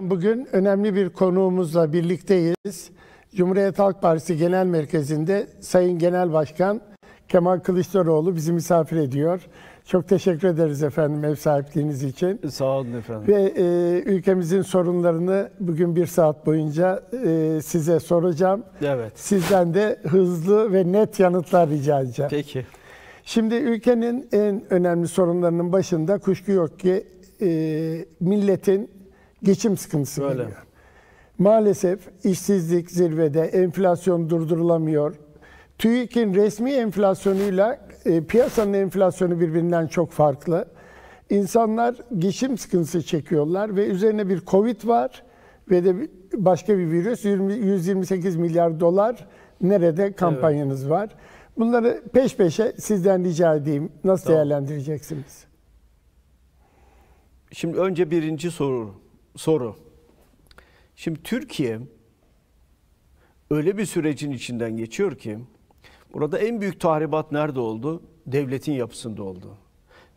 Bugün önemli bir konuğumuzla birlikteyiz. Cumhuriyet Halk Partisi Genel Merkezi'nde Sayın Genel Başkan Kemal Kılıçdaroğlu bizi misafir ediyor. Çok teşekkür ederiz efendim ev sahipliğiniz için. Sağ olun efendim. Ve e, ülkemizin sorunlarını bugün bir saat boyunca e, size soracağım. Evet. Sizden de hızlı ve net yanıtlar rica edeceğim. Peki. Şimdi ülkenin en önemli sorunlarının başında kuşku yok ki e, milletin geçim sıkıntısı Öyle. geliyor. Maalesef işsizlik zirvede, enflasyon durdurulamıyor. TÜİK'in resmi enflasyonuyla e, piyasanın enflasyonu birbirinden çok farklı. İnsanlar geçim sıkıntısı çekiyorlar ve üzerine bir Covid var ve de başka bir virüs 20, 128 milyar dolar nerede kampanyanız evet. var. Bunları peş peşe sizden rica edeyim. Nasıl tamam. değerlendireceksiniz? Şimdi önce birinci soru soru. Şimdi Türkiye öyle bir sürecin içinden geçiyor ki burada en büyük tahribat nerede oldu? Devletin yapısında oldu.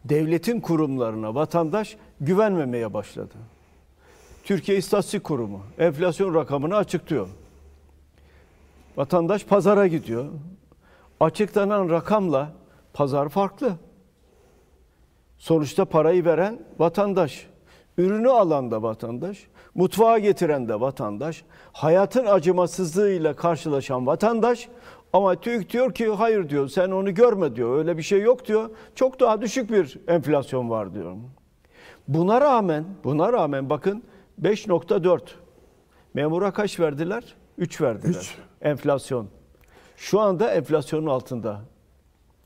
Devletin kurumlarına vatandaş güvenmemeye başladı. Türkiye İstatistik Kurumu enflasyon rakamını açıklıyor. Vatandaş pazara gidiyor. Açıklanan rakamla pazar farklı. Sonuçta parayı veren vatandaş. Ürünü alan da vatandaş, mutfağa getiren de vatandaş, hayatın acımasızlığıyla karşılaşan vatandaş ama TÜİK diyor ki hayır diyor sen onu görme diyor öyle bir şey yok diyor. Çok daha düşük bir enflasyon var diyor. Buna rağmen buna rağmen bakın 5.4 memura kaç verdiler? 3 verdiler. 3. Enflasyon. Şu anda enflasyonun altında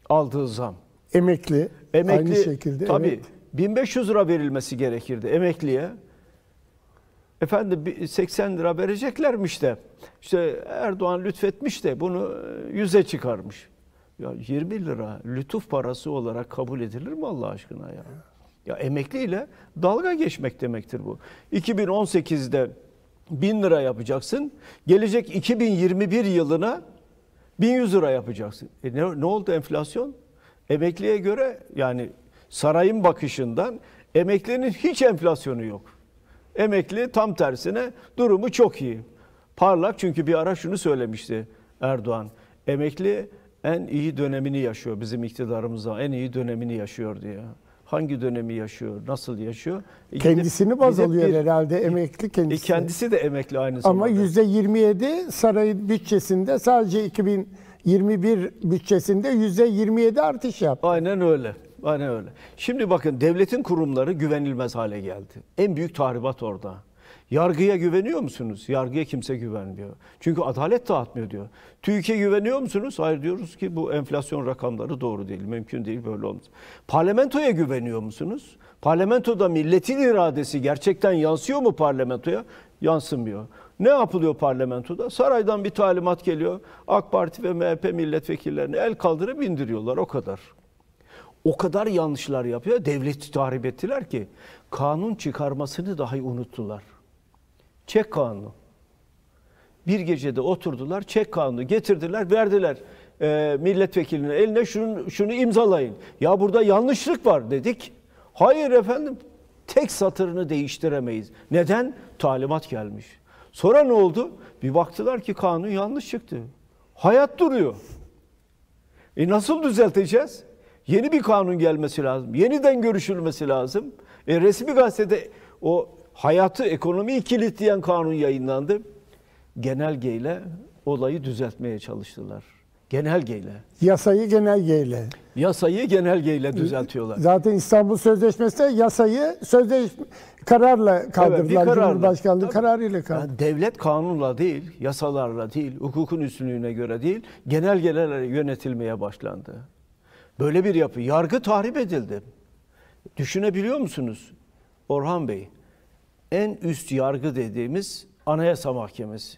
aldığı zam. Emekli, emekli aynı şekilde. Tabii. Emekli. 1500 lira verilmesi gerekirdi emekliye. Efendim 80 lira vereceklermiş de işte Erdoğan lütfetmiş de bunu 100'e çıkarmış. Ya 20 lira lütuf parası olarak kabul edilir mi Allah aşkına ya? Ya emekliyle dalga geçmek demektir bu. 2018'de 1000 lira yapacaksın. Gelecek 2021 yılına 1100 lira yapacaksın. E ne, ne oldu enflasyon? Emekliye göre yani sarayın bakışından emeklinin hiç enflasyonu yok. Emekli tam tersine durumu çok iyi. Parlak çünkü bir ara şunu söylemişti Erdoğan. Emekli en iyi dönemini yaşıyor bizim iktidarımızda. En iyi dönemini yaşıyor diye. Hangi dönemi yaşıyor, nasıl yaşıyor? E kendisini gidip, baz gidip alıyor bir, herhalde emekli e, kendisi. E kendisi de emekli aynı zamanda. Ama %27 sarayın bütçesinde sadece 2021 bütçesinde %27 artış yaptı. Aynen öyle. Yani öyle. Şimdi bakın devletin kurumları güvenilmez hale geldi. En büyük tahribat orada. Yargıya güveniyor musunuz? Yargıya kimse güvenmiyor. Çünkü adalet dağıtmıyor diyor. TÜİK'e güveniyor musunuz? Hayır diyoruz ki bu enflasyon rakamları doğru değil. Mümkün değil böyle olmaz. Parlamentoya güveniyor musunuz? Parlamentoda milletin iradesi gerçekten yansıyor mu parlamentoya? Yansımıyor. Ne yapılıyor parlamentoda? Saraydan bir talimat geliyor. AK Parti ve MHP milletvekillerini el kaldırıp indiriyorlar o kadar o kadar yanlışlar yapıyor, devleti tahrip ettiler ki kanun çıkarmasını dahi unuttular. Çek kanunu. Bir gecede oturdular, çek kanunu getirdiler, verdiler e, milletvekilinin eline şunu, şunu imzalayın. Ya burada yanlışlık var dedik. Hayır efendim, tek satırını değiştiremeyiz. Neden? Talimat gelmiş. Sonra ne oldu? Bir baktılar ki kanun yanlış çıktı. Hayat duruyor. E nasıl düzelteceğiz? Yeni bir kanun gelmesi lazım. Yeniden görüşülmesi lazım. E, resmi gazetede o hayatı, ekonomiyi kilitleyen kanun yayınlandı. Genelgeyle olayı düzeltmeye çalıştılar. Genelgeyle. Yasayı genelgeyle. Yasayı genelgeyle düzeltiyorlar. Zaten İstanbul Sözleşmesi'nde yasayı sözleşme kararla kaldırdılar. Evet, Cumhurbaşkanlığı Tabii. kararıyla kaldırdılar. Yani devlet kanunla değil, yasalarla değil, hukukun üstünlüğüne göre değil, genelgelerle yönetilmeye başlandı. Böyle bir yapı. Yargı tahrip edildi. Düşünebiliyor musunuz Orhan Bey? En üst yargı dediğimiz Anayasa Mahkemesi.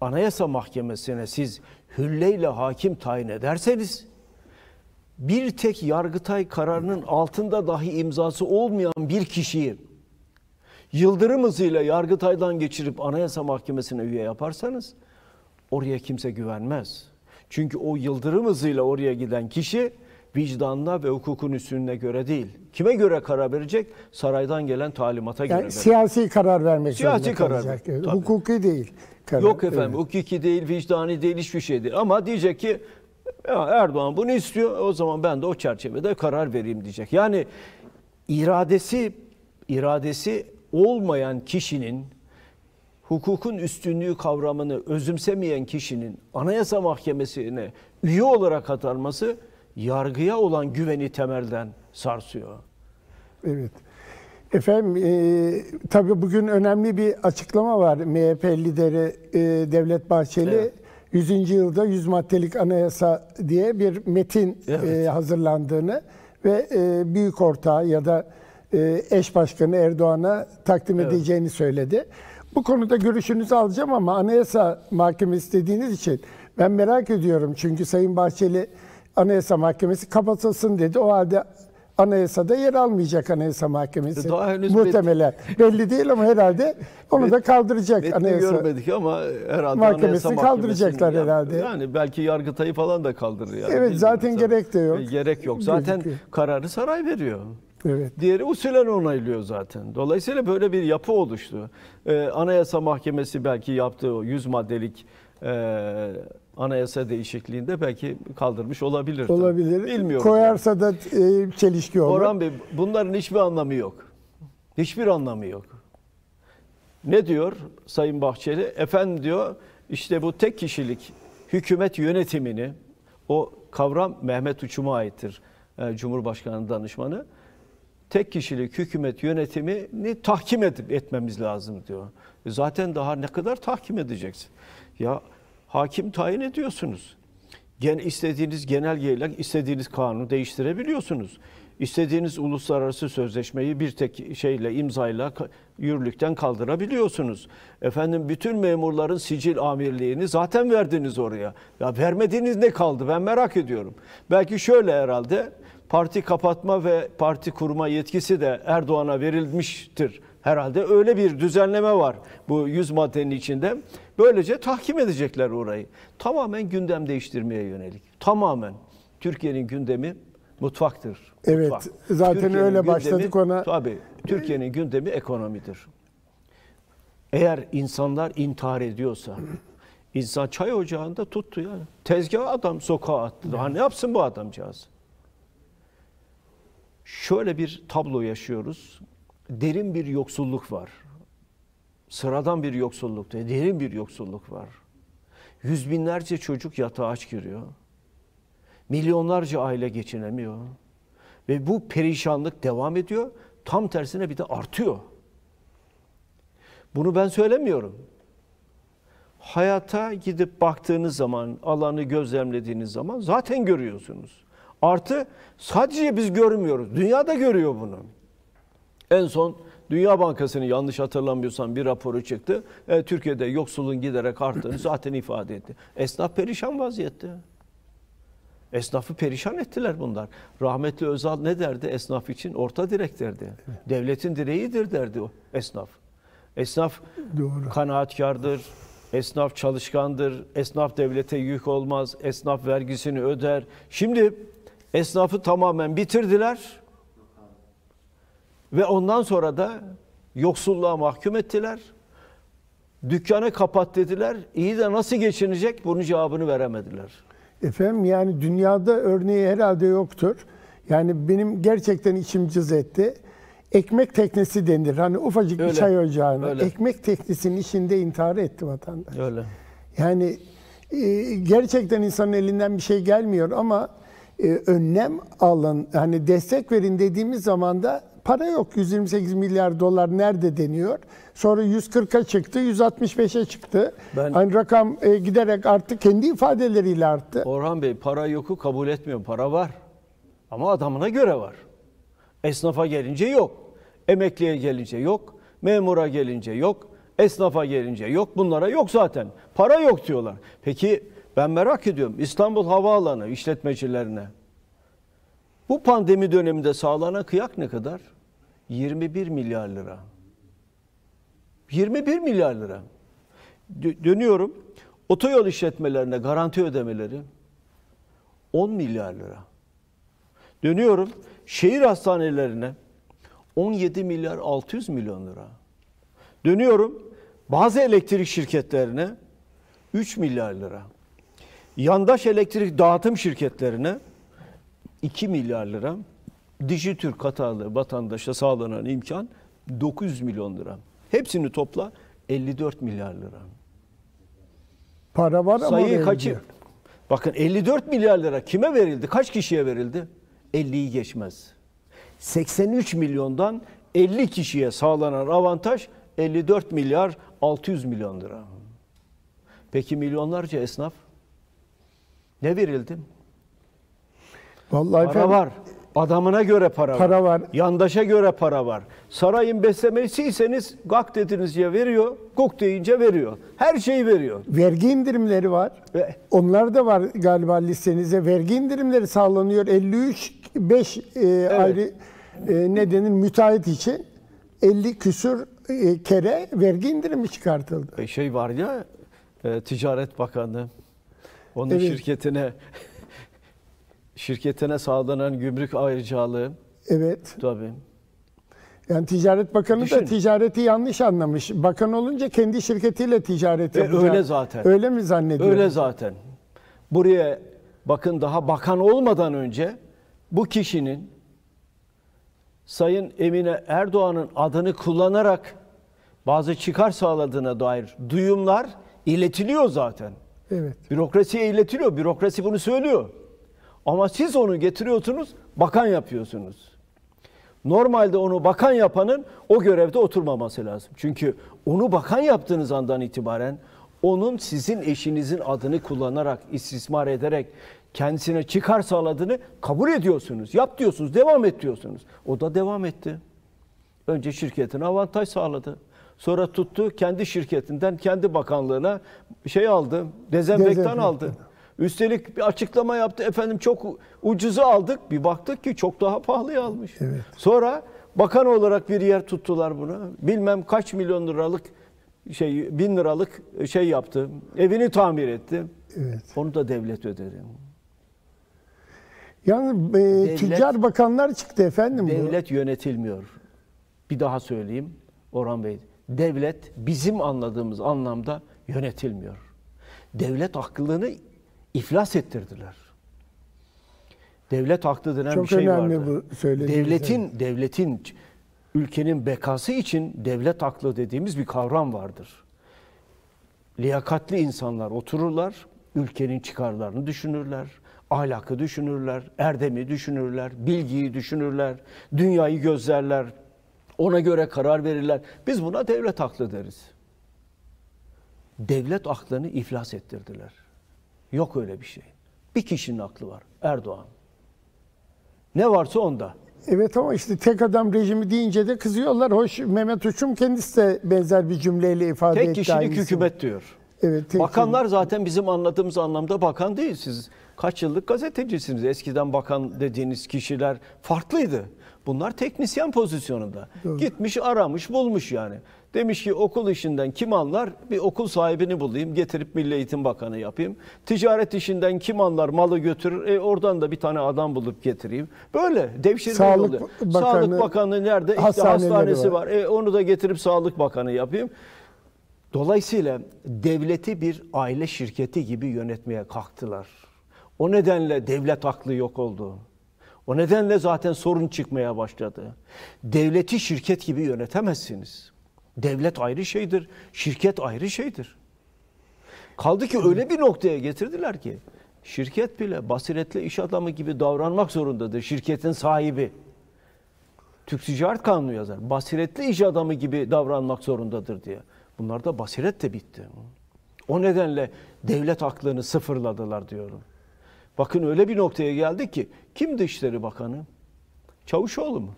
Anayasa Mahkemesi'ne siz hülleyle hakim tayin ederseniz bir tek Yargıtay kararının altında dahi imzası olmayan bir kişiyi yıldırım hızıyla Yargıtay'dan geçirip Anayasa Mahkemesi'ne üye yaparsanız oraya kimse güvenmez. Çünkü o yıldırım hızıyla oraya giden kişi vicdanına ve hukukun üstününe göre değil. Kime göre karar verecek? Saraydan gelen talimata yani göre verecek. Siyasi karar vermek siyasi zorunda karar kalacak. Ee, hukuki değil. Karar. Yok efendim evet. hukuki değil, vicdani değil, hiçbir şey değil. Ama diyecek ki ya Erdoğan bunu istiyor o zaman ben de o çerçevede karar vereyim diyecek. Yani iradesi iradesi olmayan kişinin hukukun üstünlüğü kavramını özümsemeyen kişinin anayasa mahkemesine üye olarak atanması yargıya olan güveni temelden sarsıyor. Evet. Efendim e, tabii bugün önemli bir açıklama var MHP lideri e, Devlet Bahçeli. Evet. 100. yılda 100 maddelik anayasa diye bir metin e, evet. e, hazırlandığını ve e, büyük ortağı ya da e, eş başkanı Erdoğan'a takdim evet. edeceğini söyledi. Bu konuda görüşünüzü alacağım ama anayasa mahkemesi dediğiniz için ben merak ediyorum. Çünkü Sayın Bahçeli Anayasa Mahkemesi kapatılsın dedi. O halde anayasada yer almayacak Anayasa Mahkemesi. Daha henüz muhtemelen. Bet... Belli değil ama herhalde onu bet... da kaldıracak Metni Anayasa. görmedik ama herhalde Mahkemesini kaldıracaklar yani, herhalde. Yani belki Yargıtay'ı falan da kaldırır yani. Evet zaten Sana. gerek de yok. E, gerek yok. Zaten Bilmiyorum. kararı saray veriyor. Evet. Diğeri usulen onaylıyor zaten. Dolayısıyla böyle bir yapı oluştu. Ee, Anayasa Mahkemesi belki yaptığı 100 maddelik e, anayasa değişikliğinde belki kaldırmış olabilir. Olabilir. Bilmiyorum. Koyarsa yani. da e, çelişki olur. Orhan Bey bunların hiçbir anlamı yok. Hiçbir anlamı yok. Ne diyor Sayın Bahçeli? Efendim diyor işte bu tek kişilik hükümet yönetimini o kavram Mehmet Uçum'a aittir. E, Cumhurbaşkanı danışmanı tek kişilik hükümet yönetimini tahkim edip etmemiz lazım diyor. E, zaten daha ne kadar tahkim edeceksin? Ya hakim tayin ediyorsunuz. Gen istediğiniz genelgeyle istediğiniz kanunu değiştirebiliyorsunuz. İstediğiniz uluslararası sözleşmeyi bir tek şeyle imzayla yürürlükten kaldırabiliyorsunuz. Efendim bütün memurların sicil amirliğini zaten verdiniz oraya. Ya vermediğiniz ne kaldı ben merak ediyorum. Belki şöyle herhalde parti kapatma ve parti kurma yetkisi de Erdoğan'a verilmiştir. Herhalde öyle bir düzenleme var bu 100 maddenin içinde. Böylece tahkim edecekler orayı. Tamamen gündem değiştirmeye yönelik. Tamamen. Türkiye'nin gündemi mutfaktır. Evet. Zaten öyle başladık ona. Tabii. Türkiye'nin gündemi ekonomidir. Eğer insanlar intihar ediyorsa, insan çay ocağında tuttu yani. Tezgah adam sokağa attı. Daha ne yapsın bu adamcağız? Şöyle bir tablo yaşıyoruz. Derin bir yoksulluk var sıradan bir yoksulluk değil, derin bir yoksulluk var. Yüz binlerce çocuk yatağa aç giriyor. Milyonlarca aile geçinemiyor. Ve bu perişanlık devam ediyor. Tam tersine bir de artıyor. Bunu ben söylemiyorum. Hayata gidip baktığınız zaman, alanı gözlemlediğiniz zaman zaten görüyorsunuz. Artı sadece biz görmüyoruz. Dünya da görüyor bunu. En son Dünya Bankası'nın yanlış hatırlamıyorsam bir raporu çıktı. E, Türkiye'de yoksulluğun giderek arttığını zaten ifade etti. Esnaf perişan vaziyette. Esnafı perişan ettiler bunlar. Rahmetli Özal ne derdi esnaf için? Orta direk derdi. Devletin direğidir derdi o esnaf. Esnaf Doğru. kanaatkardır, esnaf çalışkandır, esnaf devlete yük olmaz, esnaf vergisini öder. Şimdi esnafı tamamen bitirdiler. Ve ondan sonra da yoksulluğa mahkum ettiler. Dükkanı kapat dediler. İyi de nasıl geçinecek bunun cevabını veremediler. Efendim yani dünyada örneği herhalde yoktur. Yani benim gerçekten içim cız etti. Ekmek teknesi denir. Hani ufacık öyle, bir çay ocağına. Öyle. Ekmek teknesinin içinde intihar etti vatandaş. Öyle. Yani e, gerçekten insanın elinden bir şey gelmiyor ama e, önlem alın, hani destek verin dediğimiz zaman da para yok. 128 milyar dolar nerede deniyor? Sonra 140'a çıktı, 165'e çıktı. Ben, hani rakam e, giderek arttı, kendi ifadeleriyle arttı. Orhan Bey para yoku kabul etmiyor. Para var. Ama adamına göre var. Esnafa gelince yok. Emekliye gelince yok. Memura gelince yok. Esnafa gelince yok. Bunlara yok zaten. Para yok diyorlar. Peki ben merak ediyorum İstanbul Havaalanı işletmecilerine. Bu pandemi döneminde sağlanan kıyak ne kadar? 21 milyar lira. 21 milyar lira. dönüyorum. Otoyol işletmelerine garanti ödemeleri 10 milyar lira. Dönüyorum. Şehir hastanelerine 17 milyar 600 milyon lira. Dönüyorum. Bazı elektrik şirketlerine 3 milyar lira. Yandaş elektrik dağıtım şirketlerine 2 milyar lira, Dijitürk Katarlı vatandaşa sağlanan imkan 900 milyon lira. Hepsini topla 54 milyar lira. Para var ama Sayı kaçı? Bakın 54 milyar lira kime verildi? Kaç kişiye verildi? 50'yi geçmez. 83 milyondan 50 kişiye sağlanan avantaj 54 milyar 600 milyon lira. Peki milyonlarca esnaf ne verildim? Vallahi para efendim, var. Adamına göre para, para var. var. Yandaşa göre para var. Sarayın beslemesiyseniz gak dediğinizce veriyor, guk deyince veriyor. Her şeyi veriyor. Vergi indirimleri var. Ve, Onlar da var galiba listenize. Vergi indirimleri sağlanıyor. 53 5 e, evet. ayrı e, ne müteahhit için 50 küsür e, kere vergi indirimi çıkartıldı. E, şey var ya e, Ticaret Bakanı onun evet. şirketine şirketine sağlanan gümrük ayrıcalığı. Evet. Tabii. Yani Ticaret Bakanı Düşün. da ticareti yanlış anlamış. Bakan olunca kendi şirketiyle ticareti. E, yapacak. Öyle zaten. Öyle mi zannediyor? Öyle zaten. Buraya bakın daha bakan olmadan önce bu kişinin Sayın Emine Erdoğan'ın adını kullanarak bazı çıkar sağladığına dair duyumlar iletiliyor zaten. Evet. Bürokrasiye iletiliyor. Bürokrasi bunu söylüyor. Ama siz onu getiriyorsunuz, bakan yapıyorsunuz. Normalde onu bakan yapanın o görevde oturmaması lazım. Çünkü onu bakan yaptığınız andan itibaren onun sizin eşinizin adını kullanarak, istismar ederek kendisine çıkar sağladığını kabul ediyorsunuz. Yap diyorsunuz, devam et diyorsunuz. O da devam etti. Önce şirketin avantaj sağladı. Sonra tuttu kendi şirketinden kendi bakanlığına şey aldı. Dezenfektan aldı. Üstelik bir açıklama yaptı. Efendim çok ucuzu aldık. Bir baktık ki çok daha pahalıya almış. Evet. Sonra bakan olarak bir yer tuttular bunu, Bilmem kaç milyon liralık şey bin liralık şey yaptı. Evini tamir etti. Evet. Onu da devlet ödedi. Yani e, devlet, tüccar bakanlar çıktı efendim. Devlet bu. yönetilmiyor. Bir daha söyleyeyim Orhan Bey devlet bizim anladığımız anlamda yönetilmiyor. Devlet aklını iflas ettirdiler. Devlet aklı denen Çok bir şey vardı. Çok önemli bu söylediğiniz. Devletin, yani. Şey. devletin ülkenin bekası için devlet aklı dediğimiz bir kavram vardır. Liyakatli insanlar otururlar, ülkenin çıkarlarını düşünürler, ahlakı düşünürler, erdemi düşünürler, bilgiyi düşünürler, dünyayı gözlerler, ona göre karar verirler. Biz buna devlet aklı deriz. Devlet aklını iflas ettirdiler. Yok öyle bir şey. Bir kişinin aklı var. Erdoğan. Ne varsa onda. Evet ama işte tek adam rejimi deyince de kızıyorlar. Hoş Mehmet Uçum kendisi de benzer bir cümleyle ifade etti. Tek kişilik aynısını. hükümet diyor. Evet, tek Bakanlar kişilik. zaten bizim anladığımız anlamda bakan değil. Siz kaç yıllık gazetecisiniz. Eskiden bakan dediğiniz kişiler farklıydı. Bunlar teknisyen pozisyonunda. Doğru. Gitmiş aramış bulmuş yani. Demiş ki okul işinden kim anlar? Bir okul sahibini bulayım, getirip Milli Eğitim Bakanı yapayım. Ticaret işinden kim anlar? Malı götürür, e, oradan da bir tane adam bulup getireyim. Böyle devşirme Sağlık oluyor. Bakanı, Sağlık Bakanı nerede? İşte hastanesi var. var. E, onu da getirip Sağlık Bakanı yapayım. Dolayısıyla devleti bir aile şirketi gibi yönetmeye kalktılar. O nedenle devlet aklı yok oldu. O nedenle zaten sorun çıkmaya başladı. Devleti şirket gibi yönetemezsiniz. Devlet ayrı şeydir, şirket ayrı şeydir. Kaldı ki öyle bir noktaya getirdiler ki şirket bile basiretle iş adamı gibi davranmak zorundadır şirketin sahibi. Türk Ticaret Kanunu yazar. Basiretli iş adamı gibi davranmak zorundadır diye. Bunlarda basiret de bitti. O nedenle devlet aklını sıfırladılar diyorum. Bakın öyle bir noktaya geldi ki kim Dışişleri Bakanı? Çavuşoğlu mu?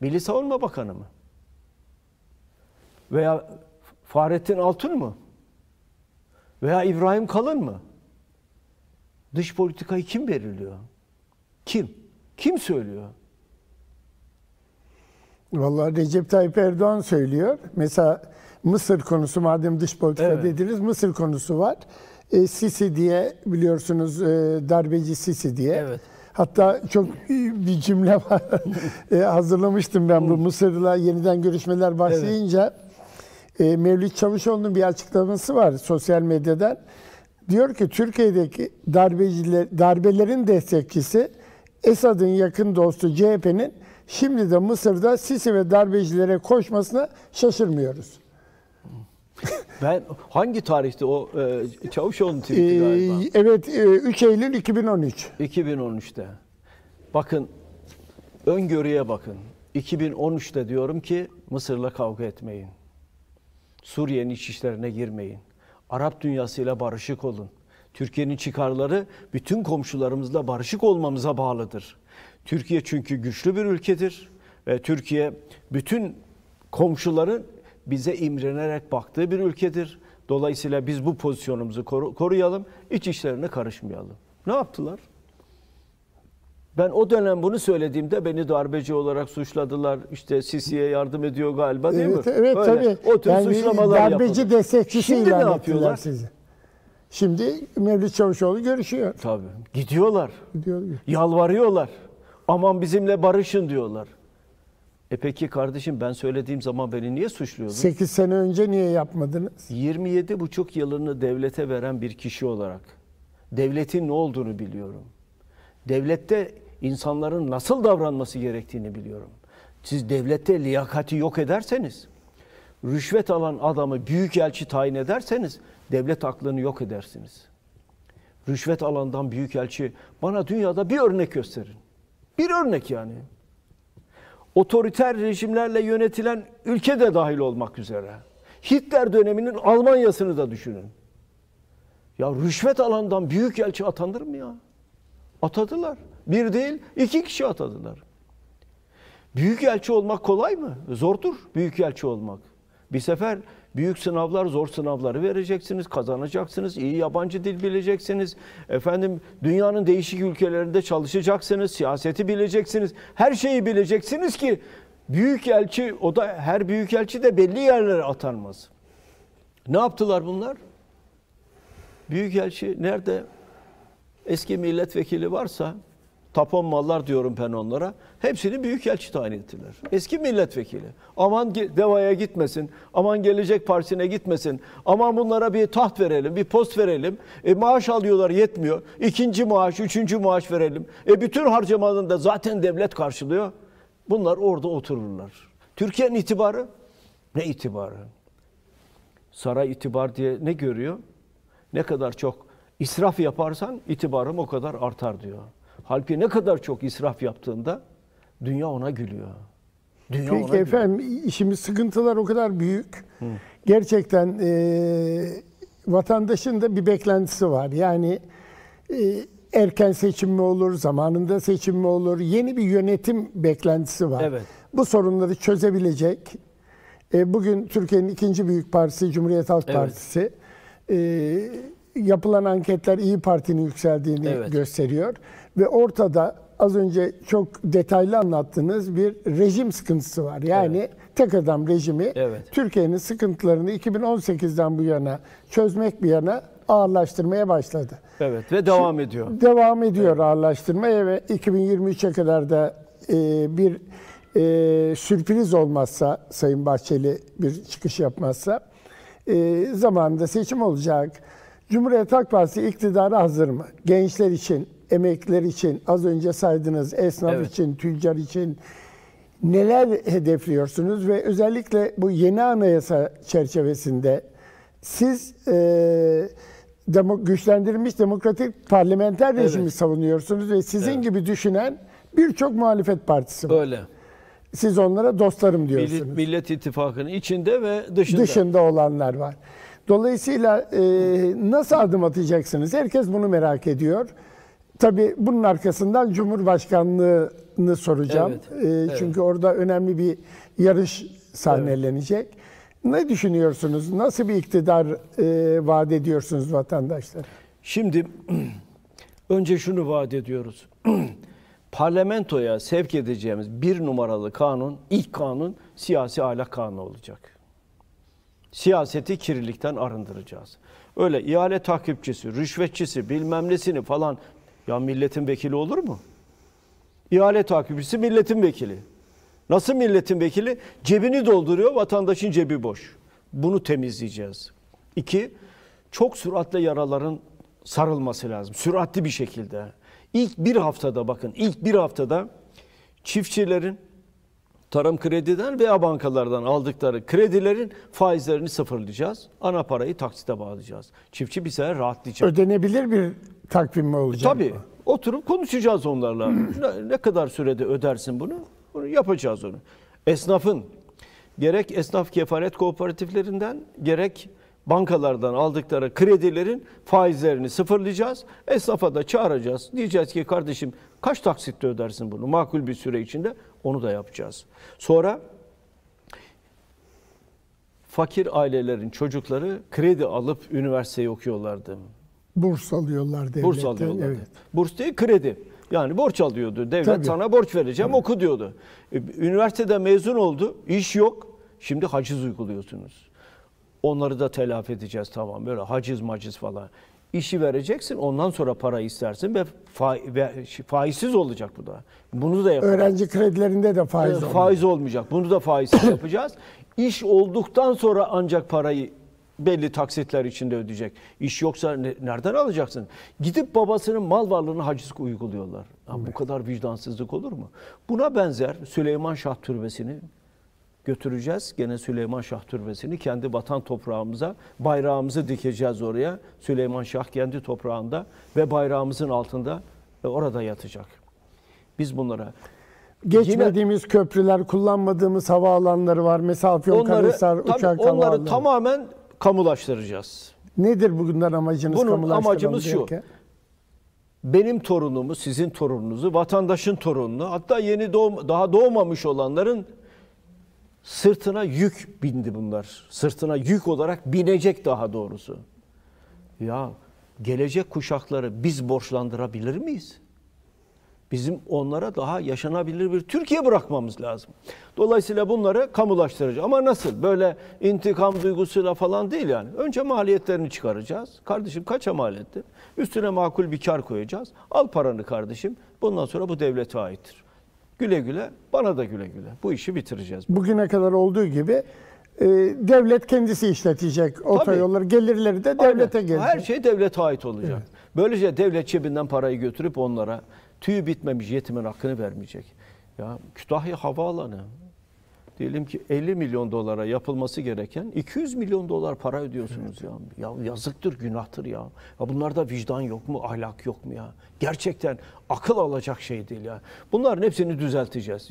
Milli Savunma Bakanı mı? Veya Fahrettin Altun mu? Veya İbrahim Kalın mı? Dış politikayı kim belirliyor? Kim? Kim söylüyor? Vallahi Recep Tayyip Erdoğan söylüyor. Mesela Mısır konusu madem dış politika evet. dediniz Mısır konusu var. E, Sisi diye biliyorsunuz e, darbeci Sisi diye. Evet. Hatta çok bir cümle var. e, hazırlamıştım ben bu Mısır'la yeniden görüşmeler başlayınca. Evet. E, Mevlüt Çavuşoğlu'nun bir açıklaması var sosyal medyadan. Diyor ki Türkiye'deki darbeciler, darbelerin destekçisi Esad'ın yakın dostu CHP'nin şimdi de Mısır'da Sisi ve darbecilere koşmasına şaşırmıyoruz. Ben hangi tarihte o e, Çavuşoğlu'nun tweet'i ee, galiba? Ee, evet, e, 3 Eylül 2013. 2013'te. Bakın öngörüye bakın. 2013'te diyorum ki Mısır'la kavga etmeyin. Suriye'nin iç işlerine girmeyin. Arap dünyasıyla barışık olun. Türkiye'nin çıkarları bütün komşularımızla barışık olmamıza bağlıdır. Türkiye çünkü güçlü bir ülkedir ve Türkiye bütün komşuların bize imrenerek baktığı bir ülkedir. Dolayısıyla biz bu pozisyonumuzu koru koruyalım, iç işlerine karışmayalım. Ne yaptılar? Ben o dönem bunu söylediğimde beni darbeci olarak suçladılar. İşte Sisi'ye yardım ediyor galiba değil evet, mi? Evet Öyle. tabii. O tür yani suçlamalar darbeci yapıldı. Darbeci destekçisi Şimdi ilan ne yapıyorlar? sizi. Şimdi Mevlüt Çavuşoğlu görüşüyor. Tabii. Gidiyorlar. Gidiyor. Yalvarıyorlar. Aman bizimle barışın diyorlar. E peki kardeşim ben söylediğim zaman beni niye suçluyordun? 8 sene önce niye yapmadınız? 27 buçuk yılını devlete veren bir kişi olarak devletin ne olduğunu biliyorum. Devlette insanların nasıl davranması gerektiğini biliyorum. Siz devlette liyakati yok ederseniz, rüşvet alan adamı büyük elçi tayin ederseniz devlet aklını yok edersiniz. Rüşvet alandan büyük elçi bana dünyada bir örnek gösterin. Bir örnek yani otoriter rejimlerle yönetilen ülke de dahil olmak üzere. Hitler döneminin Almanya'sını da düşünün. Ya rüşvet alandan büyük elçi atanır mı ya? Atadılar. Bir değil, iki kişi atadılar. Büyük elçi olmak kolay mı? Zordur büyük elçi olmak. Bir sefer Büyük sınavlar, zor sınavları vereceksiniz, kazanacaksınız. iyi yabancı dil bileceksiniz. Efendim dünyanın değişik ülkelerinde çalışacaksınız, siyaseti bileceksiniz. Her şeyi bileceksiniz ki büyük elçi o da her büyük elçi de belli yerlere atanmaz. Ne yaptılar bunlar? Büyük elçi nerede eski milletvekili varsa tapon mallar diyorum ben onlara. Hepsini büyükelçi tayin ettiler. Eski milletvekili. Aman Deva'ya gitmesin, aman Gelecek Partisi'ne gitmesin, aman bunlara bir taht verelim, bir post verelim. E, maaş alıyorlar yetmiyor. İkinci maaş, üçüncü maaş verelim. E, bütün harcamanın da zaten devlet karşılıyor. Bunlar orada otururlar. Türkiye'nin itibarı ne itibarı? Saray itibar diye ne görüyor? Ne kadar çok israf yaparsan itibarım o kadar artar diyor. Halbuki ne kadar çok israf yaptığında dünya ona gülüyor. Dünya Peki ona efendim gülüyor. işimiz sıkıntılar o kadar büyük. Hı. Gerçekten e, vatandaşın da bir beklentisi var. Yani e, erken seçim mi olur, zamanında seçim mi olur? Yeni bir yönetim beklentisi var. Evet. Bu sorunları çözebilecek. E, bugün Türkiye'nin ikinci büyük partisi Cumhuriyet Halk evet. Partisi. E, yapılan anketler İyi Parti'nin yükseldiğini evet. gösteriyor ve ortada az önce çok detaylı anlattığınız bir rejim sıkıntısı var. Yani evet. tek adam rejimi evet. Türkiye'nin sıkıntılarını 2018'den bu yana çözmek bir yana ağırlaştırmaya başladı. Evet ve devam Şimdi, ediyor. Devam ediyor evet. ağırlaştırmaya ve 2023'e kadar da e, bir e, sürpriz olmazsa Sayın Bahçeli bir çıkış yapmazsa e, zamanında seçim olacak. Cumhuriyet Halk Partisi iktidara hazır mı? Gençler için, emekler için, az önce saydınız esnaf evet. için, tüccar için neler hedefliyorsunuz ve özellikle bu yeni anayasa çerçevesinde siz e, demo, güçlendirilmiş demokratik parlamenter evet. rejimi savunuyorsunuz ve sizin evet. gibi düşünen birçok muhalefet partisi var. Öyle. Siz onlara dostlarım diyorsunuz. Millet, Millet İttifakı'nın içinde ve dışında. Dışında olanlar var. Dolayısıyla e, nasıl adım atacaksınız? Herkes bunu merak ediyor. Tabii bunun arkasından Cumhurbaşkanlığını soracağım. Evet, ee, evet. Çünkü orada önemli bir yarış sahnelenecek. Evet. Ne düşünüyorsunuz? Nasıl bir iktidar e, vaat ediyorsunuz vatandaşlar? Şimdi önce şunu vaat ediyoruz. Parlamentoya sevk edeceğimiz bir numaralı kanun, ilk kanun siyasi ahlak kanunu olacak. Siyaseti kirlilikten arındıracağız. Öyle ihale takipçisi, rüşvetçisi, bilmem nesini falan ya milletin vekili olur mu? İhale takipçisi milletin vekili. Nasıl milletin vekili? Cebini dolduruyor, vatandaşın cebi boş. Bunu temizleyeceğiz. İki, çok süratle yaraların sarılması lazım. Süratli bir şekilde. İlk bir haftada bakın, ilk bir haftada çiftçilerin tarım krediden veya bankalardan aldıkları kredilerin faizlerini sıfırlayacağız. Ana parayı taksite bağlayacağız. Çiftçi bir sefer rahatlayacak. Ödenebilir bir takvim mi olacak? Tabii. Mı? Oturup konuşacağız onlarla. ne, ne kadar sürede ödersin bunu? Bunu yapacağız onu. Esnafın gerek esnaf kefalet kooperatiflerinden gerek bankalardan aldıkları kredilerin faizlerini sıfırlayacağız. Esnafa da çağıracağız. Diyeceğiz ki kardeşim kaç taksitle ödersin bunu? Makul bir süre içinde onu da yapacağız. Sonra fakir ailelerin çocukları kredi alıp üniversiteyi okuyorlardı. Burs alıyorlar devletten. Burs alıyorlar. Evet. Burs değil kredi. Yani borç alıyordu. Devlet Tabii. sana borç vereceğim evet. oku diyordu. E, üniversitede mezun oldu. iş yok. Şimdi haciz uyguluyorsunuz. Onları da telafi edeceğiz tamam böyle haciz maciz falan. İşi vereceksin ondan sonra para istersin ve, fa ve faizsiz olacak bu da. Bunu da yapacağız. Öğrenci kredilerinde de faiz, faiz olmayacak. Faiz olmayacak. Bunu da faizsiz yapacağız. İş olduktan sonra ancak parayı belli taksitler içinde ödeyecek. İş yoksa ne, nereden alacaksın? Gidip babasının mal varlığını haciz uyguluyorlar. Ha, bu kadar vicdansızlık olur mu? Buna benzer Süleyman Şah Türbesi'ni götüreceğiz. Gene Süleyman Şah Türbesi'ni kendi vatan toprağımıza, bayrağımızı dikeceğiz oraya. Süleyman Şah kendi toprağında ve bayrağımızın altında e, orada yatacak. Biz bunlara Geçmediğimiz Yine, köprüler, kullanmadığımız havaalanları var. mesela Onları, Karahisar, tabii uçak onları tamamen kamulaştıracağız. Nedir bugünden amacınız Bunun amacımız şu. Ki? Benim torunumu, sizin torununuzu, vatandaşın torununu, hatta yeni doğum, daha doğmamış olanların sırtına yük bindi bunlar. Sırtına yük olarak binecek daha doğrusu. Ya gelecek kuşakları biz borçlandırabilir miyiz? bizim onlara daha yaşanabilir bir Türkiye bırakmamız lazım. Dolayısıyla bunları kamulaştıracağız. Ama nasıl? Böyle intikam duygusuyla falan değil yani. Önce maliyetlerini çıkaracağız. Kardeşim kaça mal etti? Üstüne makul bir kar koyacağız. Al paranı kardeşim. Bundan sonra bu devlete aittir. Güle güle, bana da güle güle. Bu işi bitireceğiz. Bugüne kadar olduğu gibi e, devlet kendisi işletecek otoyolları. Tabii. Gelirleri de devlete gelecek. Her şey devlete ait olacak. Evet. Böylece devlet cebinden parayı götürüp onlara tüy bitmemiş yetimin hakkını vermeyecek. Ya Kütahya Havaalanı diyelim ki 50 milyon dolara yapılması gereken 200 milyon dolar para ödüyorsunuz evet. ya. Ya yazıktır, günahtır ya. Ya bunlarda vicdan yok mu, ahlak yok mu ya? Gerçekten akıl alacak şey değil ya. Bunların hepsini düzelteceğiz.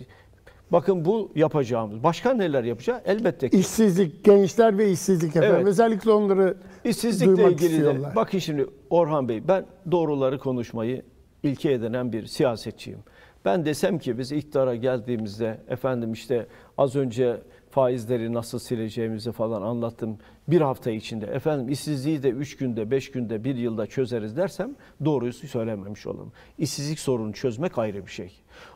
Bakın bu yapacağımız. Başka neler yapacağız? Elbette ki. İşsizlik, gençler ve işsizlik efendim. Evet. Özellikle onları İşsizlikle duymak ilgili istiyorlar. De, bakın şimdi Orhan Bey ben doğruları konuşmayı ilke edinen bir siyasetçiyim. Ben desem ki biz iktidara geldiğimizde efendim işte az önce faizleri nasıl sileceğimizi falan anlattım. Bir hafta içinde efendim işsizliği de 3 günde, 5 günde, 1 yılda çözeriz dersem doğruyu söylememiş olurum. İşsizlik sorunu çözmek ayrı bir şey.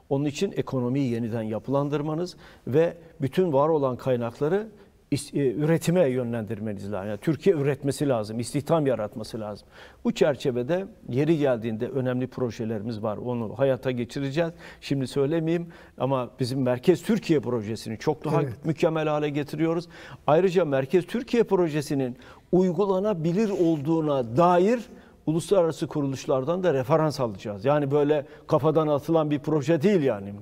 Onun için ekonomiyi yeniden yapılandırmanız ve bütün var olan kaynakları e, üretime yönlendirmeniz lazım. Yani Türkiye üretmesi lazım, istihdam yaratması lazım. Bu çerçevede yeri geldiğinde önemli projelerimiz var. Onu hayata geçireceğiz. Şimdi söylemeyeyim ama bizim Merkez Türkiye projesini çok daha evet. mükemmel hale getiriyoruz. Ayrıca Merkez Türkiye projesinin uygulanabilir olduğuna dair uluslararası kuruluşlardan da referans alacağız. Yani böyle kafadan atılan bir proje değil yani.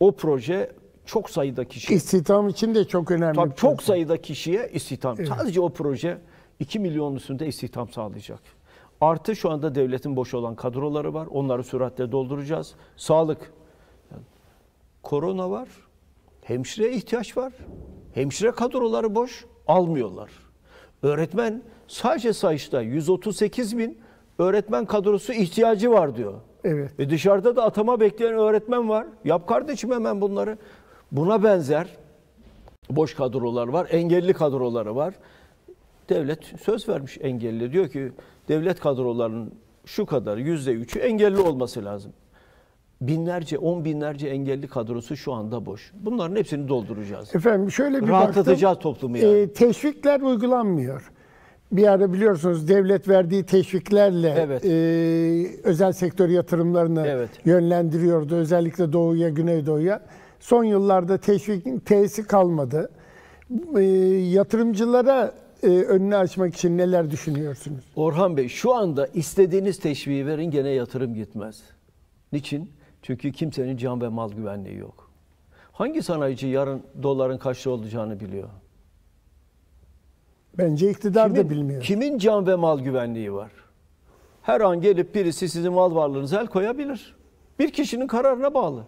O proje çok sayıda kişi istihdam için de çok önemli. Tabii çok proje. sayıda kişiye istihdam. Evet. Sadece o proje 2 milyon üstünde istihdam sağlayacak. Artı şu anda devletin boş olan kadroları var. Onları süratle dolduracağız. Sağlık. Yani, korona var. Hemşire ihtiyaç var. Hemşire kadroları boş. Almıyorlar. Öğretmen sadece sayışta 138 bin öğretmen kadrosu ihtiyacı var diyor. Evet. E dışarıda da atama bekleyen öğretmen var. Yap kardeşim hemen bunları. Buna benzer boş kadrolar var, engelli kadroları var. Devlet söz vermiş engelli. Diyor ki devlet kadrolarının şu kadar yüzde üçü engelli olması lazım. Binlerce, on binlerce engelli kadrosu şu anda boş. Bunların hepsini dolduracağız. Efendim şöyle bir Rahatlatacağız baktım, toplumu yani. E, teşvikler uygulanmıyor. Bir ara biliyorsunuz devlet verdiği teşviklerle evet. e, özel sektör yatırımlarını evet. yönlendiriyordu. Özellikle doğuya, güneydoğuya son yıllarda teşvikin tesi kalmadı. E, yatırımcılara e, önünü açmak için neler düşünüyorsunuz? Orhan Bey şu anda istediğiniz teşviği verin gene yatırım gitmez. Niçin? Çünkü kimsenin can ve mal güvenliği yok. Hangi sanayici yarın doların kaçta olacağını biliyor? Bence iktidar kimin, da bilmiyor. Kimin can ve mal güvenliği var? Her an gelip birisi sizin mal varlığınızı el koyabilir. Bir kişinin kararına bağlı.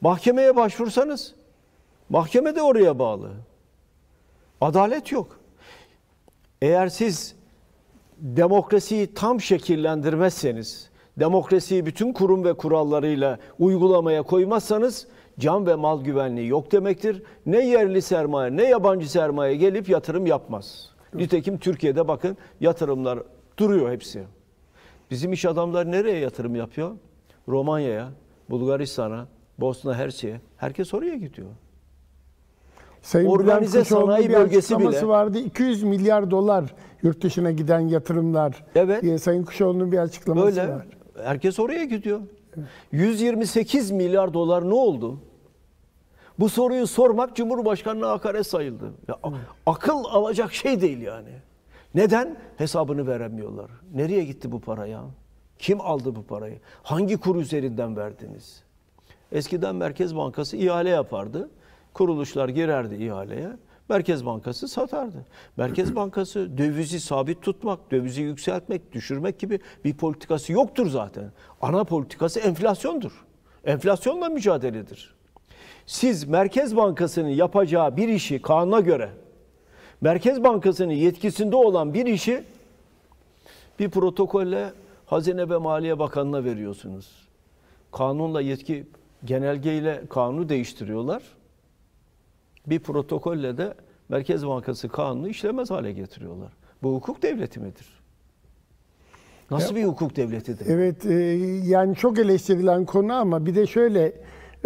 Mahkemeye başvursanız mahkeme de oraya bağlı. Adalet yok. Eğer siz demokrasiyi tam şekillendirmezseniz, demokrasiyi bütün kurum ve kurallarıyla uygulamaya koymazsanız can ve mal güvenliği yok demektir. Ne yerli sermaye ne yabancı sermaye gelip yatırım yapmaz. Nitekim Türkiye'de bakın yatırımlar duruyor hepsi. Bizim iş adamları nereye yatırım yapıyor? Romanya'ya, Bulgaristan'a, Bosna her Herkes oraya gidiyor. Sayın Organize sanayi bir bölgesi bile. vardı. 200 milyar dolar yurt dışına giden yatırımlar evet. diye ee, Sayın Kuşoğlu'nun bir açıklaması Böyle. var. Herkes oraya gidiyor. 128 milyar dolar ne oldu? Bu soruyu sormak Cumhurbaşkanı'na hakaret sayıldı. Ya, akıl alacak şey değil yani. Neden? Hesabını veremiyorlar. Nereye gitti bu para ya? Kim aldı bu parayı? Hangi kur üzerinden verdiniz? Eskiden Merkez Bankası ihale yapardı. Kuruluşlar girerdi ihaleye. Merkez Bankası satardı. Merkez Bankası dövizi sabit tutmak, dövizi yükseltmek, düşürmek gibi bir politikası yoktur zaten. Ana politikası enflasyondur. Enflasyonla mücadeledir. Siz Merkez Bankası'nın yapacağı bir işi kanuna göre, Merkez Bankası'nın yetkisinde olan bir işi bir protokolle Hazine ve Maliye Bakanı'na veriyorsunuz. Kanunla yetki genelgeyle kanunu değiştiriyorlar. Bir protokolle de Merkez Bankası kanunu işlemez hale getiriyorlar. Bu hukuk devleti midir? Nasıl bir hukuk devletidir? Evet, e, yani çok eleştirilen konu ama bir de şöyle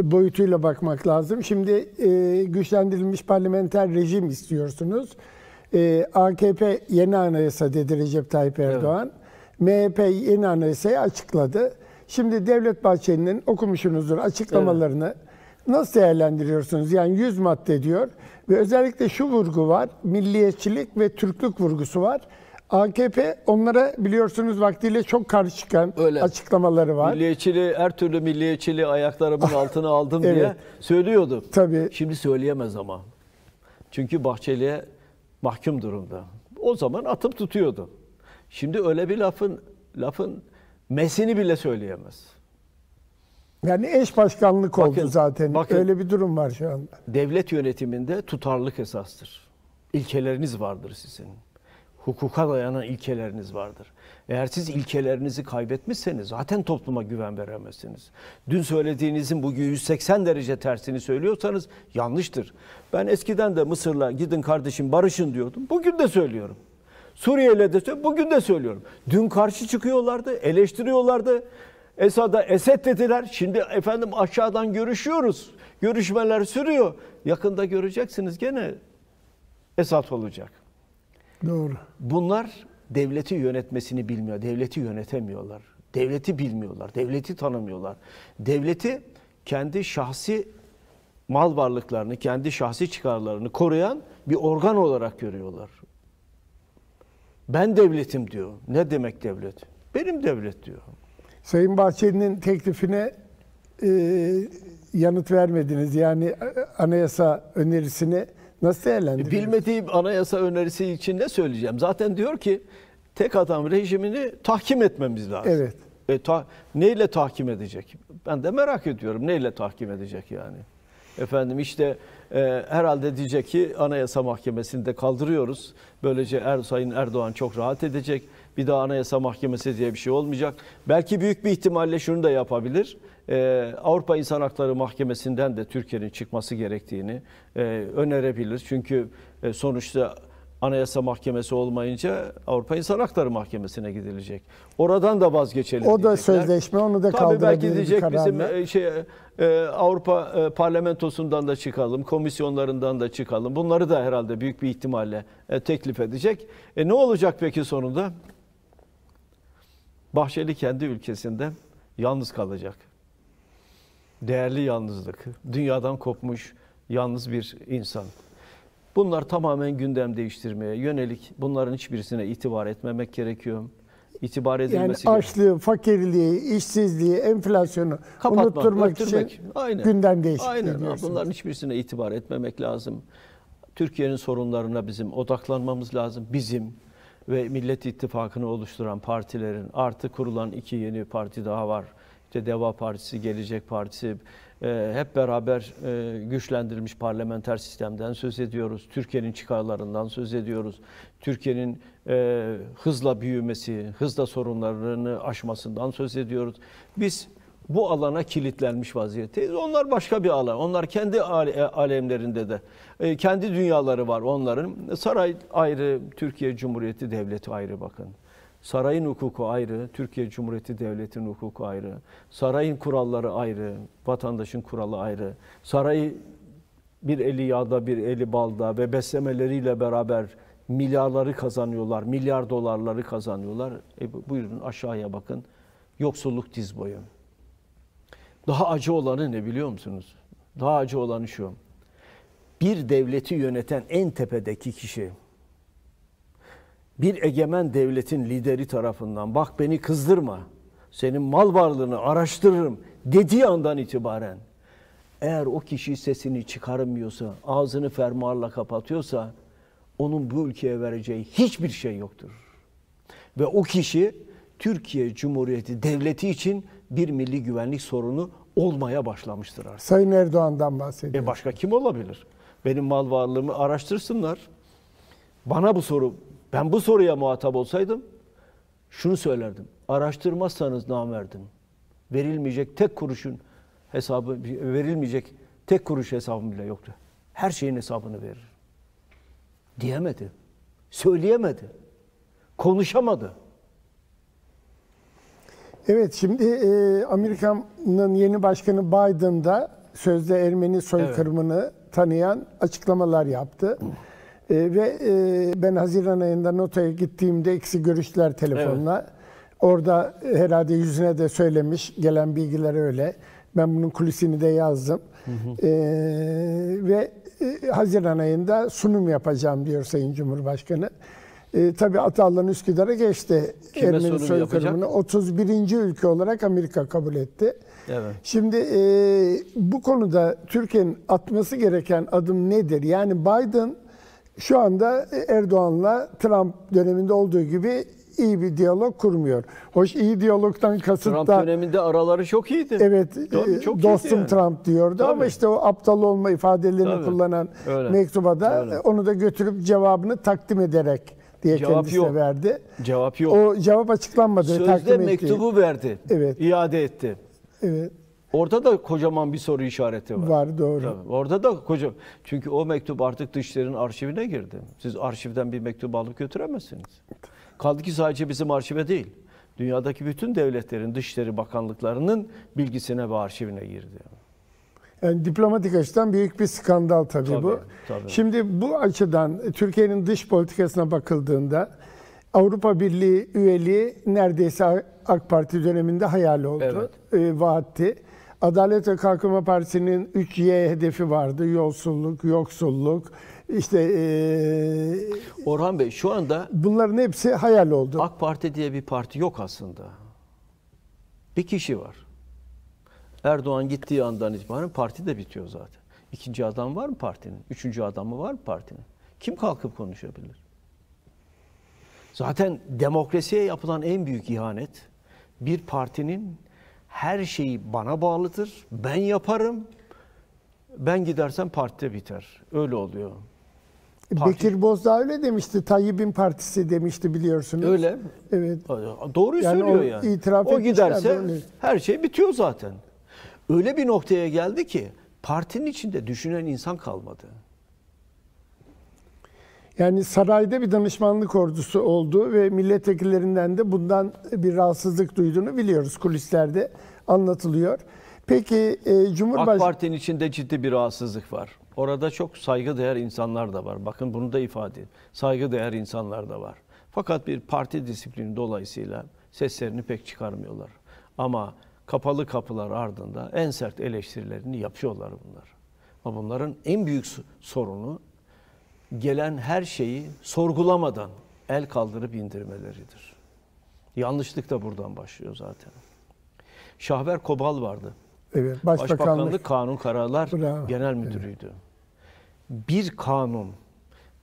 boyutuyla bakmak lazım. Şimdi e, güçlendirilmiş parlamenter rejim istiyorsunuz. E, AKP yeni anayasa dedi Recep Tayyip Erdoğan. Evet. MHP yeni anayasayı açıkladı. Şimdi Devlet Bahçeli'nin okumuşsunuzdur açıklamalarını. Evet. Nasıl değerlendiriyorsunuz? Yani 100 madde diyor ve özellikle şu vurgu var. Milliyetçilik ve Türklük vurgusu var. AKP onlara biliyorsunuz vaktiyle çok karşı çıkan Öyle. açıklamaları var. Milliyetçiliği, her türlü milliyetçiliği ayaklarımın altına aldım evet. diye söylüyordu. Tabii. Şimdi söyleyemez ama. Çünkü Bahçeli'ye mahkum durumda. O zaman atıp tutuyordu. Şimdi öyle bir lafın lafın Mesini bile söyleyemez. Yani eş başkanlık bakın, oldu zaten. Bakın, Öyle bir durum var şu anda. Devlet yönetiminde tutarlılık esastır. İlkeleriniz vardır sizin. Hukuka dayanan ilkeleriniz vardır. Eğer siz ilkelerinizi kaybetmişseniz zaten topluma güven veremezsiniz. Dün söylediğinizin bugün 180 derece tersini söylüyorsanız yanlıştır. Ben eskiden de Mısır'la gidin kardeşim barışın diyordum. Bugün de söylüyorum. Suriye'yle de söylüyorum. bugün de söylüyorum. Dün karşı çıkıyorlardı, eleştiriyorlardı. Esad'a Esed dediler. Şimdi efendim aşağıdan görüşüyoruz. Görüşmeler sürüyor. Yakında göreceksiniz gene Esad olacak. Doğru. Bunlar devleti yönetmesini bilmiyor. Devleti yönetemiyorlar. Devleti bilmiyorlar. Devleti tanımıyorlar. Devleti kendi şahsi mal varlıklarını, kendi şahsi çıkarlarını koruyan bir organ olarak görüyorlar. Ben devletim diyor. Ne demek devlet? Benim devlet diyor. Sayın Bahçeli'nin teklifine e, yanıt vermediniz. Yani e, anayasa önerisini nasıl e, değerlendirdiniz? Bilmediğim anayasa önerisi için ne söyleyeceğim? Zaten diyor ki tek adam rejimini tahkim etmemiz lazım. Evet. E, ta, neyle tahkim edecek? Ben de merak ediyorum neyle tahkim edecek yani. Efendim işte e, herhalde diyecek ki Anayasa de kaldırıyoruz. Böylece er, Sayın Erdoğan çok rahat edecek. Bir daha Anayasa Mahkemesi diye bir şey olmayacak. Belki büyük bir ihtimalle şunu da yapabilir. Ee, Avrupa İnsan Hakları Mahkemesi'nden de Türkiye'nin çıkması gerektiğini e, önerebilir. Çünkü e, sonuçta Anayasa Mahkemesi olmayınca Avrupa İnsan Hakları Mahkemesi'ne gidilecek. Oradan da vazgeçelim. O diyecekler. da sözleşme onu da kaldırabilir Tabii belki diyecek bizim e, şey, e, Avrupa e, Parlamentosu'ndan da çıkalım, komisyonlarından da çıkalım. Bunları da herhalde büyük bir ihtimalle teklif edecek. E ne olacak peki sonunda? Bahçeli kendi ülkesinde yalnız kalacak. Değerli yalnızlık. Dünyadan kopmuş yalnız bir insan. Bunlar tamamen gündem değiştirmeye yönelik. Bunların hiçbirisine itibar etmemek gerekiyor. İtibar edilmesi gerekiyor. yani açlığı, gerekiyor. fakirliği, işsizliği, enflasyonu Kapatmak, unutturmak ötürmek. için Aynen. gündem değişikliği Aynen. Bunların hiçbirisine itibar etmemek lazım. Türkiye'nin sorunlarına bizim odaklanmamız lazım. Bizim ve Millet İttifakı'nı oluşturan partilerin artı kurulan iki yeni parti daha var. İşte Deva Partisi, Gelecek Partisi, ee, hep beraber e, güçlendirilmiş parlamenter sistemden söz ediyoruz. Türkiye'nin çıkarlarından söz ediyoruz. Türkiye'nin e, hızla büyümesi, hızla sorunlarını aşmasından söz ediyoruz. Biz bu alana kilitlenmiş vaziyetteyiz. Onlar başka bir alan. Onlar kendi alemlerinde de e, kendi dünyaları var onların. Saray ayrı, Türkiye Cumhuriyeti Devleti ayrı bakın. Sarayın hukuku ayrı, Türkiye Cumhuriyeti Devleti'nin hukuku ayrı. Sarayın kuralları ayrı, vatandaşın kuralı ayrı. Sarayı bir eli yağda, bir eli balda ve beslemeleriyle beraber milyarları kazanıyorlar, milyar dolarları kazanıyorlar. E buyurun aşağıya bakın. Yoksulluk diz boyu. Daha acı olanı ne biliyor musunuz? Daha acı olanı şu. Bir devleti yöneten en tepedeki kişi bir egemen devletin lideri tarafından bak beni kızdırma, senin mal varlığını araştırırım dediği andan itibaren eğer o kişi sesini çıkarmıyorsa, ağzını fermuarla kapatıyorsa onun bu ülkeye vereceği hiçbir şey yoktur. Ve o kişi Türkiye Cumhuriyeti Devleti için bir milli güvenlik sorunu olmaya başlamıştır artık. Sayın Erdoğan'dan bahsediyor. E başka kim olabilir? Benim mal varlığımı araştırsınlar. Bana bu soru ben bu soruya muhatap olsaydım şunu söylerdim. Araştırmazsanız namerdim. Verilmeyecek tek kuruşun hesabı, verilmeyecek tek kuruş hesabım bile yoktu. Her şeyin hesabını verir. Diyemedi. Söyleyemedi. Konuşamadı. Evet şimdi e, Amerika'nın yeni başkanı Biden'da sözde Ermeni soykırımını evet. tanıyan açıklamalar yaptı. E, ve e, ben Haziran ayında NOTA'ya gittiğimde ikisi görüştüler telefonla. Evet. Orada herhalde yüzüne de söylemiş. Gelen bilgiler öyle. Ben bunun kulisini de yazdım. Hı hı. E, ve e, Haziran ayında sunum yapacağım diyor Sayın Cumhurbaşkanı. E, tabii Atalan Üsküdar'a geçti. Kime Ermeni soykırımını 31. ülke olarak Amerika kabul etti. Evet. Şimdi e, bu konuda Türkiye'nin atması gereken adım nedir? Yani Biden şu anda Erdoğan'la Trump döneminde olduğu gibi iyi bir diyalog kurmuyor. Hoş iyi diyalogtan kasıt Trump da... Trump döneminde araları çok iyiydi. Evet, Tabii, e, çok dostum yani. Trump diyordu Tabii. ama işte o aptal olma ifadelerini Tabii. kullanan Öyle. mektuba da Öyle. onu da götürüp cevabını takdim ederek diye cevap kendisine yok. verdi. Cevap yok. O cevap açıklanmadı. Sözde mektubu etti. verdi. Evet. İade etti. Evet. Orada da kocaman bir soru işareti var. Var doğru. Tabii, orada da koca çünkü o mektup artık dışların arşivine girdi. Siz arşivden bir mektup alıp götüremezsiniz. Kaldı ki sadece bizim arşive değil. Dünyadaki bütün devletlerin dışişleri bakanlıklarının bilgisine ve arşivine girdi. Yani diplomatik açıdan büyük bir skandal tabii, tabii bu. Tabii. Şimdi bu açıdan Türkiye'nin dış politikasına bakıldığında Avrupa Birliği üyeliği neredeyse AK Parti döneminde hayal oldu, evet. e, vaatti. Adalet ve Kalkınma Partisi'nin 3Y hedefi vardı. Yolsulluk, yoksulluk, işte... E, Orhan Bey şu anda... Bunların hepsi hayal oldu. AK Parti diye bir parti yok aslında. Bir kişi var. Erdoğan gittiği andan itibaren parti de bitiyor zaten. İkinci adam var mı partinin? Üçüncü adamı var mı partinin? Kim kalkıp konuşabilir? Zaten demokrasiye yapılan en büyük ihanet bir partinin her şeyi bana bağlıdır. Ben yaparım. Ben gidersem partide biter. Öyle oluyor. E, Parti... Bekir Bozdağ öyle demişti. Tayyip'in partisi demişti biliyorsunuz. Öyle. Evet. Doğru yani söylüyor yani. İtiraf o giderse böyle. her şey bitiyor zaten. Öyle bir noktaya geldi ki partinin içinde düşünen insan kalmadı. Yani sarayda bir danışmanlık ordusu olduğu ve milletvekillerinden de bundan bir rahatsızlık duyduğunu biliyoruz kulislerde anlatılıyor. Peki e, Cumhurbaşkanı... AK Parti'nin içinde ciddi bir rahatsızlık var. Orada çok saygıdeğer insanlar da var. Bakın bunu da ifade edin. Saygıdeğer insanlar da var. Fakat bir parti disiplini dolayısıyla seslerini pek çıkarmıyorlar. Ama kapalı kapılar ardında en sert eleştirilerini yapıyorlar bunlar. Ama bunların en büyük sorunu gelen her şeyi sorgulamadan el kaldırıp indirmeleridir. Yanlışlık da buradan başlıyor zaten. Şahver Kobal vardı. Evet, başbakanlık, başbakanlık Kanun Kararlar Bravo. Genel Müdürüydü. Bir kanun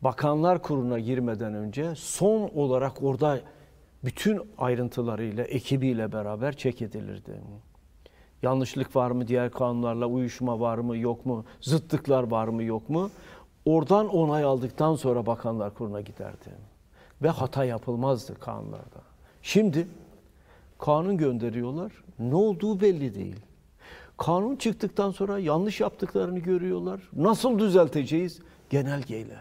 Bakanlar Kurulu'na girmeden önce son olarak orada bütün ayrıntılarıyla, ekibiyle beraber çek edilirdi. Yanlışlık var mı, diğer kanunlarla uyuşma var mı, yok mu, zıtlıklar var mı, yok mu? Oradan onay aldıktan sonra bakanlar kuruna giderdi. Ve hata yapılmazdı kanunlarda. Şimdi kanun gönderiyorlar. Ne olduğu belli değil. Kanun çıktıktan sonra yanlış yaptıklarını görüyorlar. Nasıl düzelteceğiz? Genelgeyle.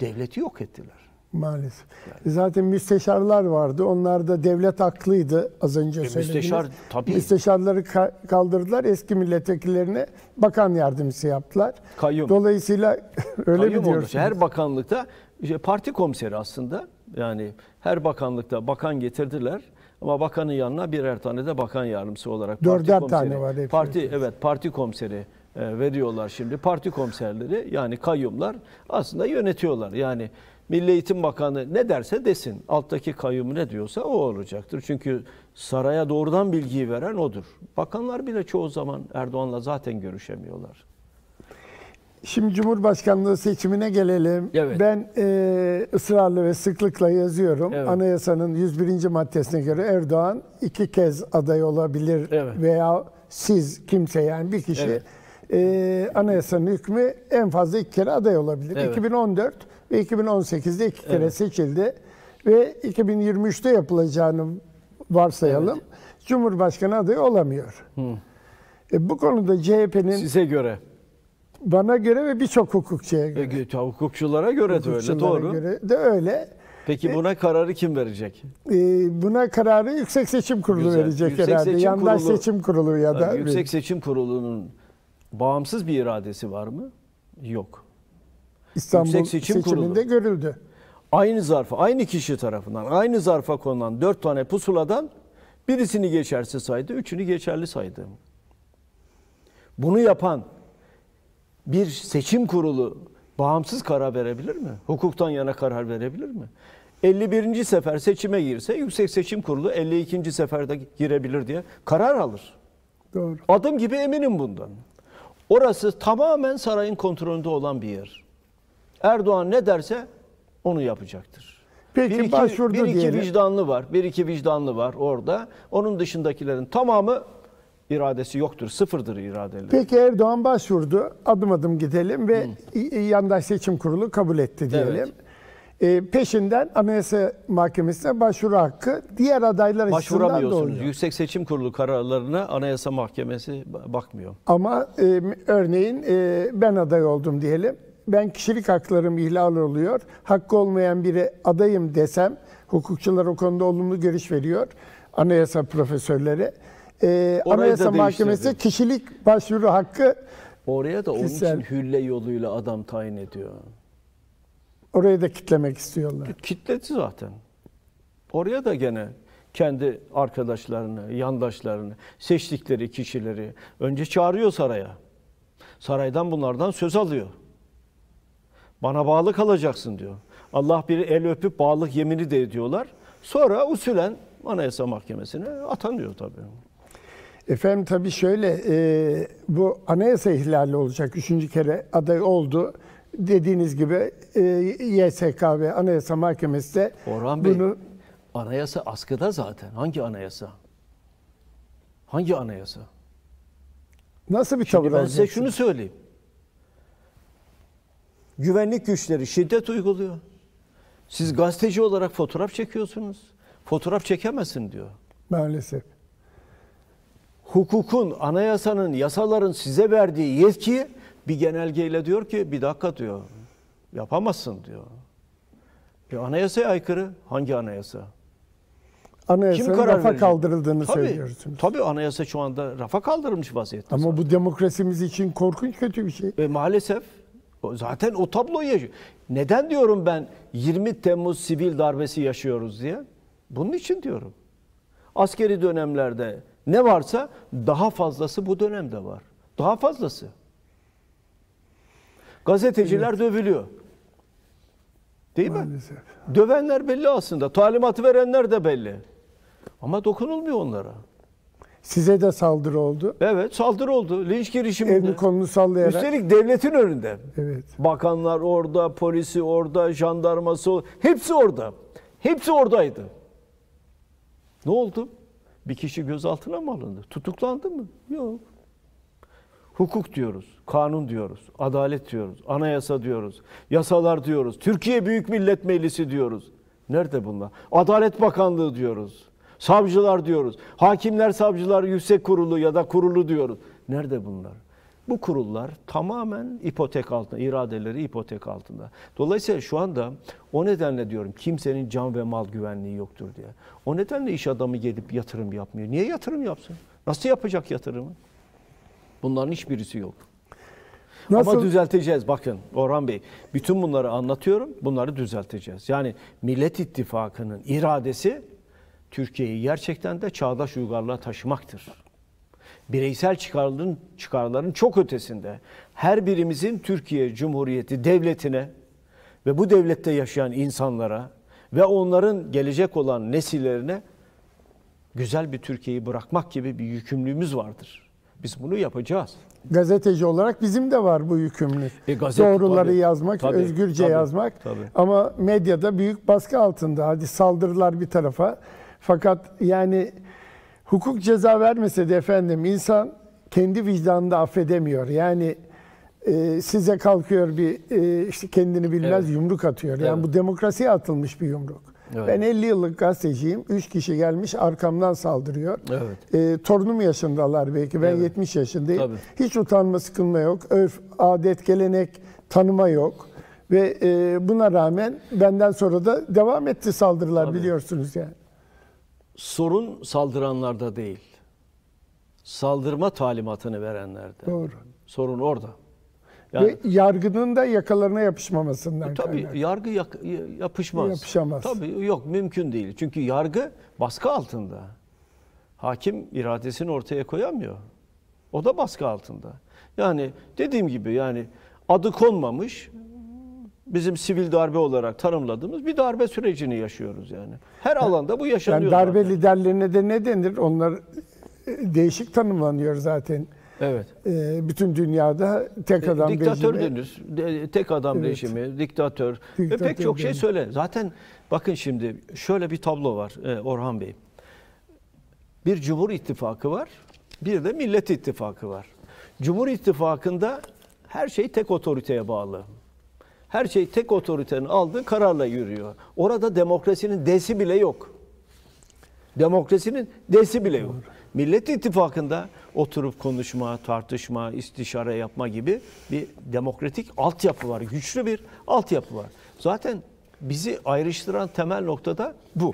Devleti yok ettiler. Maalesef. Yani. Zaten müsteşarlar vardı. Onlar da devlet aklıydı az önce e, söylediniz. Müsteşar tabii. Müsteşarları kaldırdılar. Eski milletvekillerine bakan yardımcısı yaptılar. Kayyum. Dolayısıyla öyle Kayyum mi diyorsunuz? Olmuş. Her bakanlıkta işte parti komiseri aslında. Yani her bakanlıkta bakan getirdiler. Ama bakanın yanına birer tane de bakan yardımcısı olarak Dörder parti tane var. Hepsi. Parti evet parti komiseri e, veriyorlar şimdi. Parti komiserleri yani kayyumlar aslında yönetiyorlar. Yani Milli Eğitim Bakanı ne derse desin. Alttaki kayyum ne diyorsa o olacaktır. Çünkü saraya doğrudan bilgiyi veren odur. Bakanlar bile çoğu zaman Erdoğan'la zaten görüşemiyorlar. Şimdi Cumhurbaşkanlığı seçimine gelelim. Evet. Ben e, ısrarlı ve sıklıkla yazıyorum. Evet. Anayasanın 101. maddesine göre Erdoğan iki kez aday olabilir evet. veya siz kimse yani bir kişi evet. e, anayasanın hükmü en fazla iki kere aday olabilir. Evet. 2014 ve 2018'de iki kere evet. seçildi ve 2023'te yapılacağını varsayalım. Evet. Cumhurbaşkanı adayı olamıyor. Hı. E, bu konuda CHP'nin size göre bana göre ve birçok hukukçuya e, göre. E, hukukçulara göre de öyle doğru. Göre de öyle. Peki e, buna kararı kim verecek? E, buna kararı Yüksek Seçim Kurulu Güzel. verecek Yüksek herhalde. Seçim Yandaş Kurulu, Seçim Kurulu ya da. Yüksek Seçim Kurulu'nun bağımsız bir iradesi var mı? Yok. İstanbul Yüksek Seçim seçiminde Kurulu. görüldü. Aynı zarfa, aynı kişi tarafından, aynı zarfa konulan dört tane pusuladan birisini geçersiz saydı, üçünü geçerli saydı. Bunu yapan bir seçim kurulu bağımsız karar verebilir mi? Hukuktan yana karar verebilir mi? 51. sefer seçime girse Yüksek Seçim Kurulu 52. seferde girebilir diye karar alır. Doğru. Adım gibi eminim bundan. Orası tamamen sarayın kontrolünde olan bir yer. Erdoğan ne derse onu yapacaktır. Peki bir iki, başvurdu bir iki diyelim. vicdanlı var. Bir iki vicdanlı var orada. Onun dışındakilerin tamamı iradesi yoktur. Sıfırdır iradeleri. Peki Erdoğan başvurdu. Adım adım gidelim ve Hı. yandaş seçim kurulu kabul etti diyelim. Evet. E, peşinden Anayasa Mahkemesi'ne başvuru hakkı diğer adaylar açısından doğuyor. Yüksek Seçim Kurulu kararlarına Anayasa Mahkemesi bakmıyor. Ama e, örneğin e, ben aday oldum diyelim ben kişilik haklarım ihlal oluyor, hakkı olmayan biri adayım desem, hukukçular o konuda olumlu görüş veriyor, anayasa profesörleri. Ee, Orayı anayasa Mahkemesi değiştirdi. kişilik başvuru hakkı Oraya da onun için hülle yoluyla adam tayin ediyor. Orayı da kitlemek istiyorlar. Kitletti zaten. Oraya da gene kendi arkadaşlarını, yandaşlarını, seçtikleri kişileri önce çağırıyor saraya. Saraydan bunlardan söz alıyor. Bana bağlı kalacaksın diyor. Allah bir el öpüp bağlılık yemini de ediyorlar. Sonra usulen Anayasa Mahkemesi'ne atanıyor tabii. Efendim tabii şöyle e, bu anayasa ihlali olacak. Üçüncü kere aday oldu. Dediğiniz gibi e, YSK ve Anayasa Mahkemesi de Orhan Bey, bunu... anayasa askıda zaten. Hangi anayasa? Hangi anayasa? Nasıl bir tavır Şimdi ben size şunu söyleyeyim güvenlik güçleri şiddet uyguluyor. Siz gazeteci olarak fotoğraf çekiyorsunuz. Fotoğraf çekemezsin diyor. Maalesef. Hukukun, anayasanın, yasaların size verdiği yetki bir genelgeyle diyor ki bir dakika diyor. Yapamazsın diyor. E anayasaya aykırı. Hangi anayasa? Anayasanın Kim karar rafa verecek? kaldırıldığını tabii, söylüyorsunuz. Tabii anayasa şu anda rafa kaldırılmış vaziyette. Ama zaten. bu demokrasimiz için korkunç kötü bir şey. E, maalesef Zaten o tabloyu yaşıyor. Neden diyorum ben 20 Temmuz sivil darbesi yaşıyoruz diye? Bunun için diyorum. Askeri dönemlerde ne varsa daha fazlası bu dönemde var. Daha fazlası. Gazeteciler evet. dövülüyor. Değil Maalesef. mi? Dövenler belli aslında. Talimatı verenler de belli. Ama dokunulmuyor onlara. Size de saldırı oldu. Evet saldırı oldu. Linç girişimi. Elini kolunu sallayarak. Üstelik devletin önünde. Evet. Bakanlar orada, polisi orada, jandarması Hepsi orada. Hepsi oradaydı. Ne oldu? Bir kişi gözaltına mı alındı? Tutuklandı mı? Yok. Hukuk diyoruz, kanun diyoruz, adalet diyoruz, anayasa diyoruz, yasalar diyoruz, Türkiye Büyük Millet Meclisi diyoruz. Nerede bunlar? Adalet Bakanlığı diyoruz. Savcılar diyoruz. Hakimler, savcılar, yüksek kurulu ya da kurulu diyoruz. Nerede bunlar? Bu kurullar tamamen ipotek altında, iradeleri ipotek altında. Dolayısıyla şu anda o nedenle diyorum kimsenin can ve mal güvenliği yoktur diye. O nedenle iş adamı gelip yatırım yapmıyor. Niye yatırım yapsın? Nasıl yapacak yatırımı? Bunların hiçbirisi yok. Nasıl? Ama düzelteceğiz bakın Orhan Bey. Bütün bunları anlatıyorum. Bunları düzelteceğiz. Yani Millet İttifakı'nın iradesi Türkiye'yi gerçekten de çağdaş uygarlığa taşımaktır. Bireysel çıkarların, çıkarların çok ötesinde her birimizin Türkiye Cumhuriyeti devletine ve bu devlette yaşayan insanlara ve onların gelecek olan nesillerine güzel bir Türkiye'yi bırakmak gibi bir yükümlülüğümüz vardır. Biz bunu yapacağız. Gazeteci olarak bizim de var bu yükümlülük. E, gazete, Doğruları tabii, yazmak, tabii, özgürce tabii, yazmak. Tabii. Ama medyada büyük baskı altında. Hadi saldırılar bir tarafa. Fakat yani hukuk ceza vermese de efendim insan kendi vicdanını affedemiyor. Yani e, size kalkıyor bir e, işte kendini bilmez evet. yumruk atıyor. Yani evet. bu demokrasiye atılmış bir yumruk. Evet. Ben 50 yıllık gazeteciyim. 3 kişi gelmiş arkamdan saldırıyor. Evet. E, torunum yaşındalar belki. Ben evet. 70 yaşındayım. Tabii. Hiç utanma sıkılma yok. Örf, adet, gelenek, tanıma yok. Ve e, buna rağmen benden sonra da devam etti saldırılar Tabii. biliyorsunuz yani sorun saldıranlarda değil. Saldırma talimatını verenlerde. Doğru. Sorun orada. Yani, Ve yargının da yakalarına yapışmamasından e, Tabii kaynaklı. yargı yak, e, yapışmaz. Yapışamaz. Tabii yok mümkün değil. Çünkü yargı baskı altında. Hakim iradesini ortaya koyamıyor. O da baskı altında. Yani dediğim gibi yani adı konmamış bizim sivil darbe olarak tanımladığımız bir darbe sürecini yaşıyoruz yani. Her alanda bu yaşanıyor. Yani darbe zaten. liderlerine de ne denir? Onlar e, değişik tanımlanıyor zaten. Evet. E, bütün dünyada tek e, adam diktatör rejimi. Deniz, de, tek adam evet. rejimi, diktatör, diktatör ve pek çok şey söyle. Zaten bakın şimdi şöyle bir tablo var Orhan Bey. Bir Cumhur İttifakı var, bir de Millet İttifakı var. Cumhur İttifakı'nda her şey tek otoriteye bağlı. Her şey tek otoritenin aldığı kararla yürüyor. Orada demokrasinin desi bile yok. Demokrasinin desi bile yok. Millet ittifakında oturup konuşma, tartışma, istişare yapma gibi bir demokratik altyapı var. Güçlü bir altyapı var. Zaten bizi ayrıştıran temel noktada bu.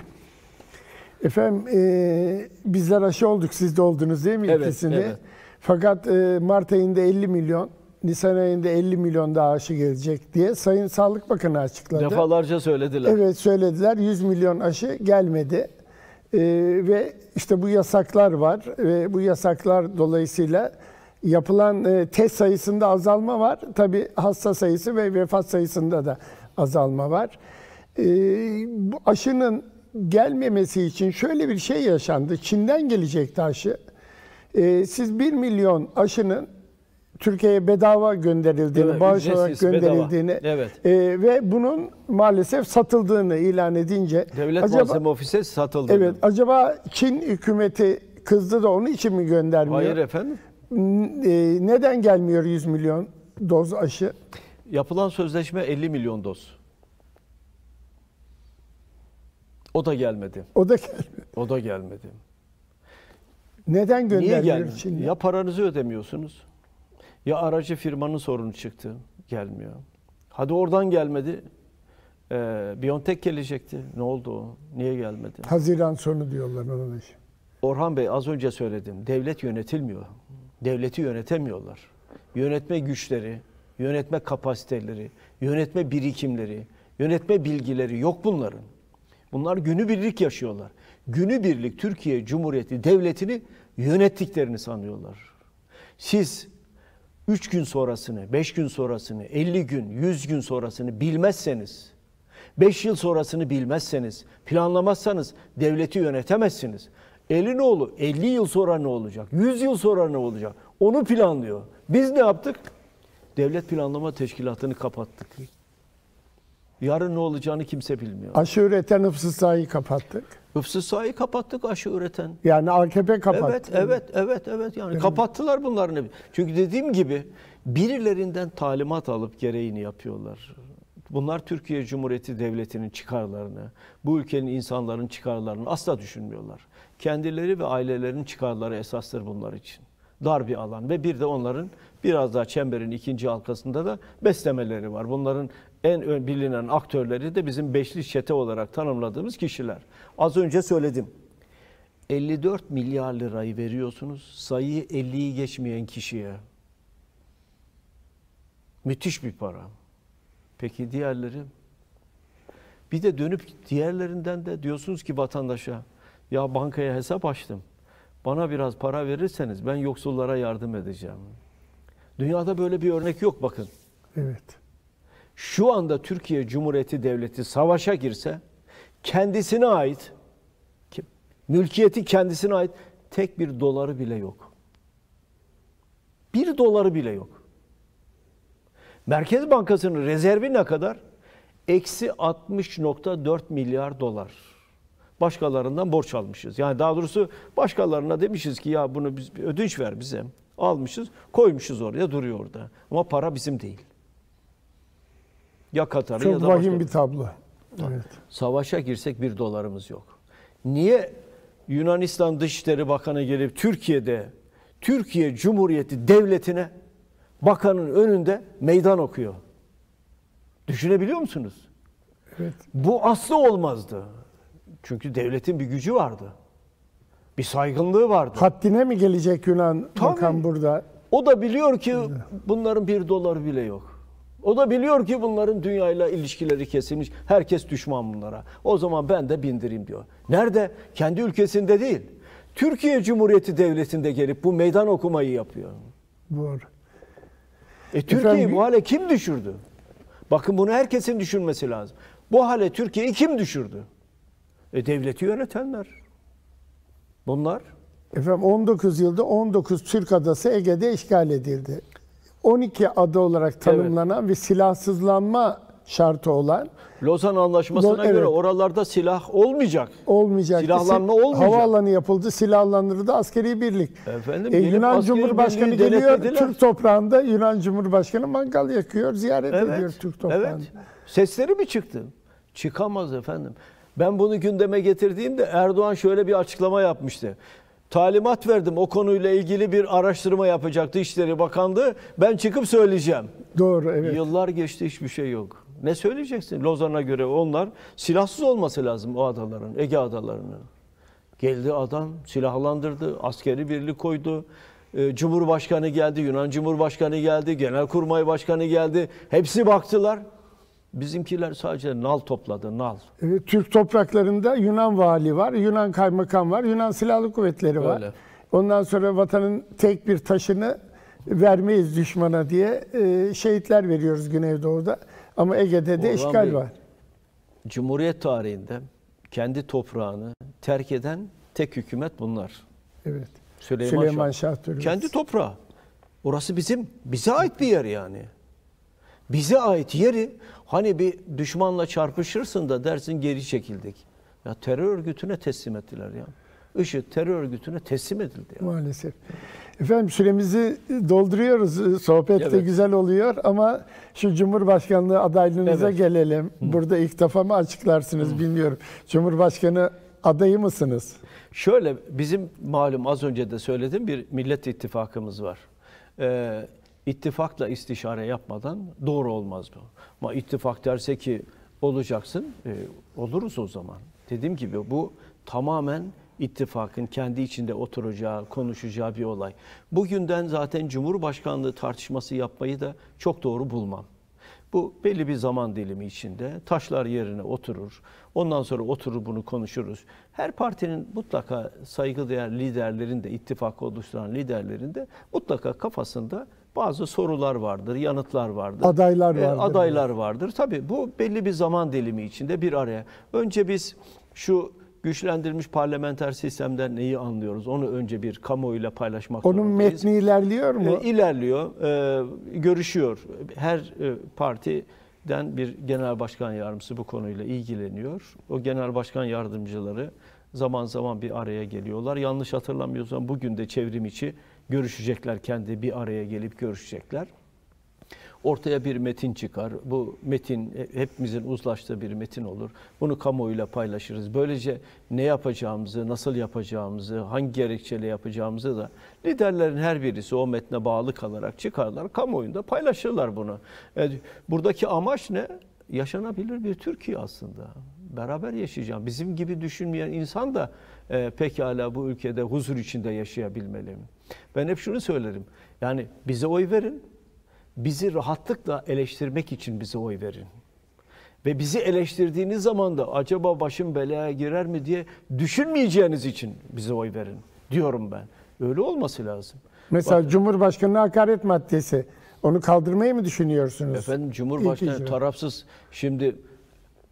Efendim e, bizler aşı olduk siz de oldunuz değil mi evet, ikisini? Evet. Fakat e, Mart ayında 50 milyon Nisan ayında 50 milyon daha aşı gelecek diye Sayın Sağlık Bakanı açıkladı. Defalarca söylediler. Evet söylediler. 100 milyon aşı gelmedi. Ee, ve işte bu yasaklar var ve bu yasaklar dolayısıyla yapılan e, test sayısında azalma var. Tabi hasta sayısı ve vefat sayısında da azalma var. E, bu aşının gelmemesi için şöyle bir şey yaşandı. Çin'den gelecekti aşı. E, siz 1 milyon aşının Türkiye'ye bedava gönderildiğini, evet, bağış olarak gönderildiğini evet. e, ve bunun maalesef satıldığını ilan edince Devlet acaba, Malzeme Ofisi satıldı. Evet, acaba Çin hükümeti kızdı da onun için mi göndermiyor? Hayır efendim. E, neden gelmiyor 100 milyon doz aşı? Yapılan sözleşme 50 milyon doz. O da gelmedi. O da gelmedi. O da gelmedi. Neden gönderiyor Çin'e? Ya paranızı ödemiyorsunuz ya aracı firmanın sorunu çıktı, gelmiyor. Hadi oradan gelmedi. Ee, Biontech gelecekti. Ne oldu Niye gelmedi? Haziran sonu diyorlar onun da. Orhan Bey az önce söyledim. Devlet yönetilmiyor. Devleti yönetemiyorlar. Yönetme güçleri, yönetme kapasiteleri, yönetme birikimleri, yönetme bilgileri yok bunların. Bunlar günübirlik yaşıyorlar. Günübirlik Türkiye Cumhuriyeti Devleti'ni yönettiklerini sanıyorlar. Siz 3 gün sonrasını, 5 gün sonrasını, 50 gün, 100 gün sonrasını bilmezseniz, 5 yıl sonrasını bilmezseniz, planlamazsanız devleti yönetemezsiniz. Elin oğlu 50 yıl sonra ne olacak? 100 yıl sonra ne olacak? Onu planlıyor. Biz ne yaptık? Devlet Planlama Teşkilatı'nı kapattık. Yarın ne olacağını kimse bilmiyor. Aşı üreten hıfzı sahayı kapattık. Hıfzı sahayı kapattık aşı üreten. Yani AKP kapattı. Evet, evet, evet, evet. Yani kapattılar mi? bunların. Çünkü dediğim gibi birilerinden talimat alıp gereğini yapıyorlar. Bunlar Türkiye Cumhuriyeti Devleti'nin çıkarlarını, bu ülkenin insanların çıkarlarını asla düşünmüyorlar. Kendileri ve ailelerinin çıkarları esastır bunlar için. Dar bir alan ve bir de onların biraz daha çemberin ikinci halkasında da beslemeleri var. Bunların en bilinen aktörleri de bizim beşli çete olarak tanımladığımız kişiler. Az önce söyledim. 54 milyar lirayı veriyorsunuz sayı 50'yi geçmeyen kişiye. Müthiş bir para. Peki diğerleri? Bir de dönüp diğerlerinden de diyorsunuz ki vatandaşa ya bankaya hesap açtım. Bana biraz para verirseniz ben yoksullara yardım edeceğim. Dünyada böyle bir örnek yok bakın. Evet şu anda Türkiye Cumhuriyeti Devleti savaşa girse kendisine ait Mülkiyeti kendisine ait tek bir doları bile yok. Bir doları bile yok. Merkez Bankası'nın rezervi ne kadar? Eksi 60.4 milyar dolar. Başkalarından borç almışız. Yani daha doğrusu başkalarına demişiz ki ya bunu biz ödünç ver bize. Almışız, koymuşuz oraya duruyor orada. Ama para bizim değil. Ya Katar'ı Çok ya da vahim bir tablo. Evet. Savaşa girsek bir dolarımız yok. Niye Yunanistan Dışişleri Bakanı gelip Türkiye'de Türkiye Cumhuriyeti Devleti'ne bakanın önünde meydan okuyor? Düşünebiliyor musunuz? Evet. Bu aslı olmazdı. Çünkü devletin bir gücü vardı. Bir saygınlığı vardı. Haddine mi gelecek Yunan Tabii. bakan burada? O da biliyor ki bunların bir doları bile yok. O da biliyor ki bunların dünyayla ilişkileri kesilmiş. Herkes düşman bunlara. O zaman ben de bindireyim diyor. Nerede? Kendi ülkesinde değil. Türkiye Cumhuriyeti Devleti'nde gelip bu meydan okumayı yapıyor. Doğru. E, Türkiye'yi bu hale kim düşürdü? Bakın bunu herkesin düşünmesi lazım. Bu hale Türkiye'yi kim düşürdü? E, devleti yönetenler. Bunlar. Efendim 19 yılda 19 Türk adası Ege'de işgal edildi. 12 ada olarak tanımlanan evet. ve silahsızlanma şartı olan Lozan Anlaşması'na Lo, evet. göre oralarda silah olmayacak. Olmayacak. Silahlanma olmayacak. Havaalanı yapıldı. Silahlandırıldı askeri birlik. Efendim, e, Yunan Cumhurbaşkanı geliyor dediler. Türk toprağında. Yunan Cumhurbaşkanı mangal yakıyor, ziyaret evet. ediyor Türk toprağında. Evet. Sesleri mi çıktı? Çıkamaz efendim. Ben bunu gündeme getirdiğimde Erdoğan şöyle bir açıklama yapmıştı talimat verdim. O konuyla ilgili bir araştırma yapacaktı İçişleri Bakanlığı. Ben çıkıp söyleyeceğim. Doğru evet. Yıllar geçti hiçbir şey yok. Ne söyleyeceksin? Lozan'a göre onlar silahsız olması lazım o adaların, Ege adalarının. Geldi adam silahlandırdı, askeri birlik koydu. Ee, Cumhurbaşkanı geldi, Yunan Cumhurbaşkanı geldi, Genelkurmay Başkanı geldi. Hepsi baktılar. Bizimkiler sadece nal topladı, nal. Ee, Türk topraklarında Yunan vali var, Yunan kaymakam var, Yunan silahlı kuvvetleri var. Öyle. Ondan sonra vatanın tek bir taşını vermeyiz düşmana diye e, şehitler veriyoruz Güneydoğu'da. Ama Ege'de de Orhan işgal Bey, var. Cumhuriyet tarihinde kendi toprağını terk eden tek hükümet bunlar. Evet. Süleyman, Süleyman Şah, Şah Kendi toprağı. Orası bizim, bize ait bir yer yani. Bize ait yeri Hani bir düşmanla çarpışırsın da dersin geri çekildik. Ya terör örgütüne teslim ettiler ya. IŞİD terör örgütüne teslim edildi. Ya. Maalesef. Efendim süremizi dolduruyoruz. Ee, sohbet evet. de güzel oluyor ama şu Cumhurbaşkanlığı adaylığınıza evet. gelelim. Hı. Burada ilk defa mı açıklarsınız Hı. bilmiyorum. Cumhurbaşkanı adayı mısınız? Şöyle bizim malum az önce de söyledim bir Millet ittifakımız var. Ee, ittifakla istişare yapmadan doğru olmaz bu. Ama ittifak derse ki olacaksın, e, oluruz o zaman. Dediğim gibi bu tamamen ittifakın kendi içinde oturacağı, konuşacağı bir olay. Bugünden zaten Cumhurbaşkanlığı tartışması yapmayı da çok doğru bulmam. Bu belli bir zaman dilimi içinde taşlar yerine oturur. Ondan sonra oturur bunu konuşuruz. Her partinin mutlaka saygıdeğer liderlerin de ittifak oluşturan liderlerinde mutlaka kafasında bazı sorular vardır, yanıtlar vardır. Adaylar e, vardır. E, adaylar vardır. Tabii bu belli bir zaman dilimi içinde bir araya. Önce biz şu güçlendirilmiş parlamenter sistemden neyi anlıyoruz? Onu önce bir kamuoyuyla paylaşmak Onun zorundayız. metni ilerliyor mu? E, ilerliyor. E, görüşüyor. Her e, partiden bir genel başkan yardımcısı bu konuyla ilgileniyor. O genel başkan yardımcıları zaman zaman bir araya geliyorlar. Yanlış hatırlamıyorsam bugün de çevrim içi görüşecekler kendi bir araya gelip görüşecekler. Ortaya bir metin çıkar. Bu metin e, hepimizin uzlaştığı bir metin olur. Bunu kamuoyuyla paylaşırız. Böylece ne yapacağımızı, nasıl yapacağımızı, hangi gerekçeyle yapacağımızı da liderlerin her birisi o metne bağlı kalarak çıkarlar. Kamuoyunda paylaşırlar bunu. Yani e, buradaki amaç ne? Yaşanabilir bir Türkiye aslında beraber yaşayacağım. Bizim gibi düşünmeyen insan da e, pekala bu ülkede huzur içinde yaşayabilmeli. Ben hep şunu söylerim. Yani bize oy verin. Bizi rahatlıkla eleştirmek için bize oy verin. Ve bizi eleştirdiğiniz zaman da acaba başım belaya girer mi diye düşünmeyeceğiniz için bize oy verin diyorum ben. Öyle olması lazım. Mesela Bak, Cumhurbaşkanı'na hakaret maddesi. Onu kaldırmayı mı düşünüyorsunuz? Efendim Cumhurbaşkanı tarafsız şimdi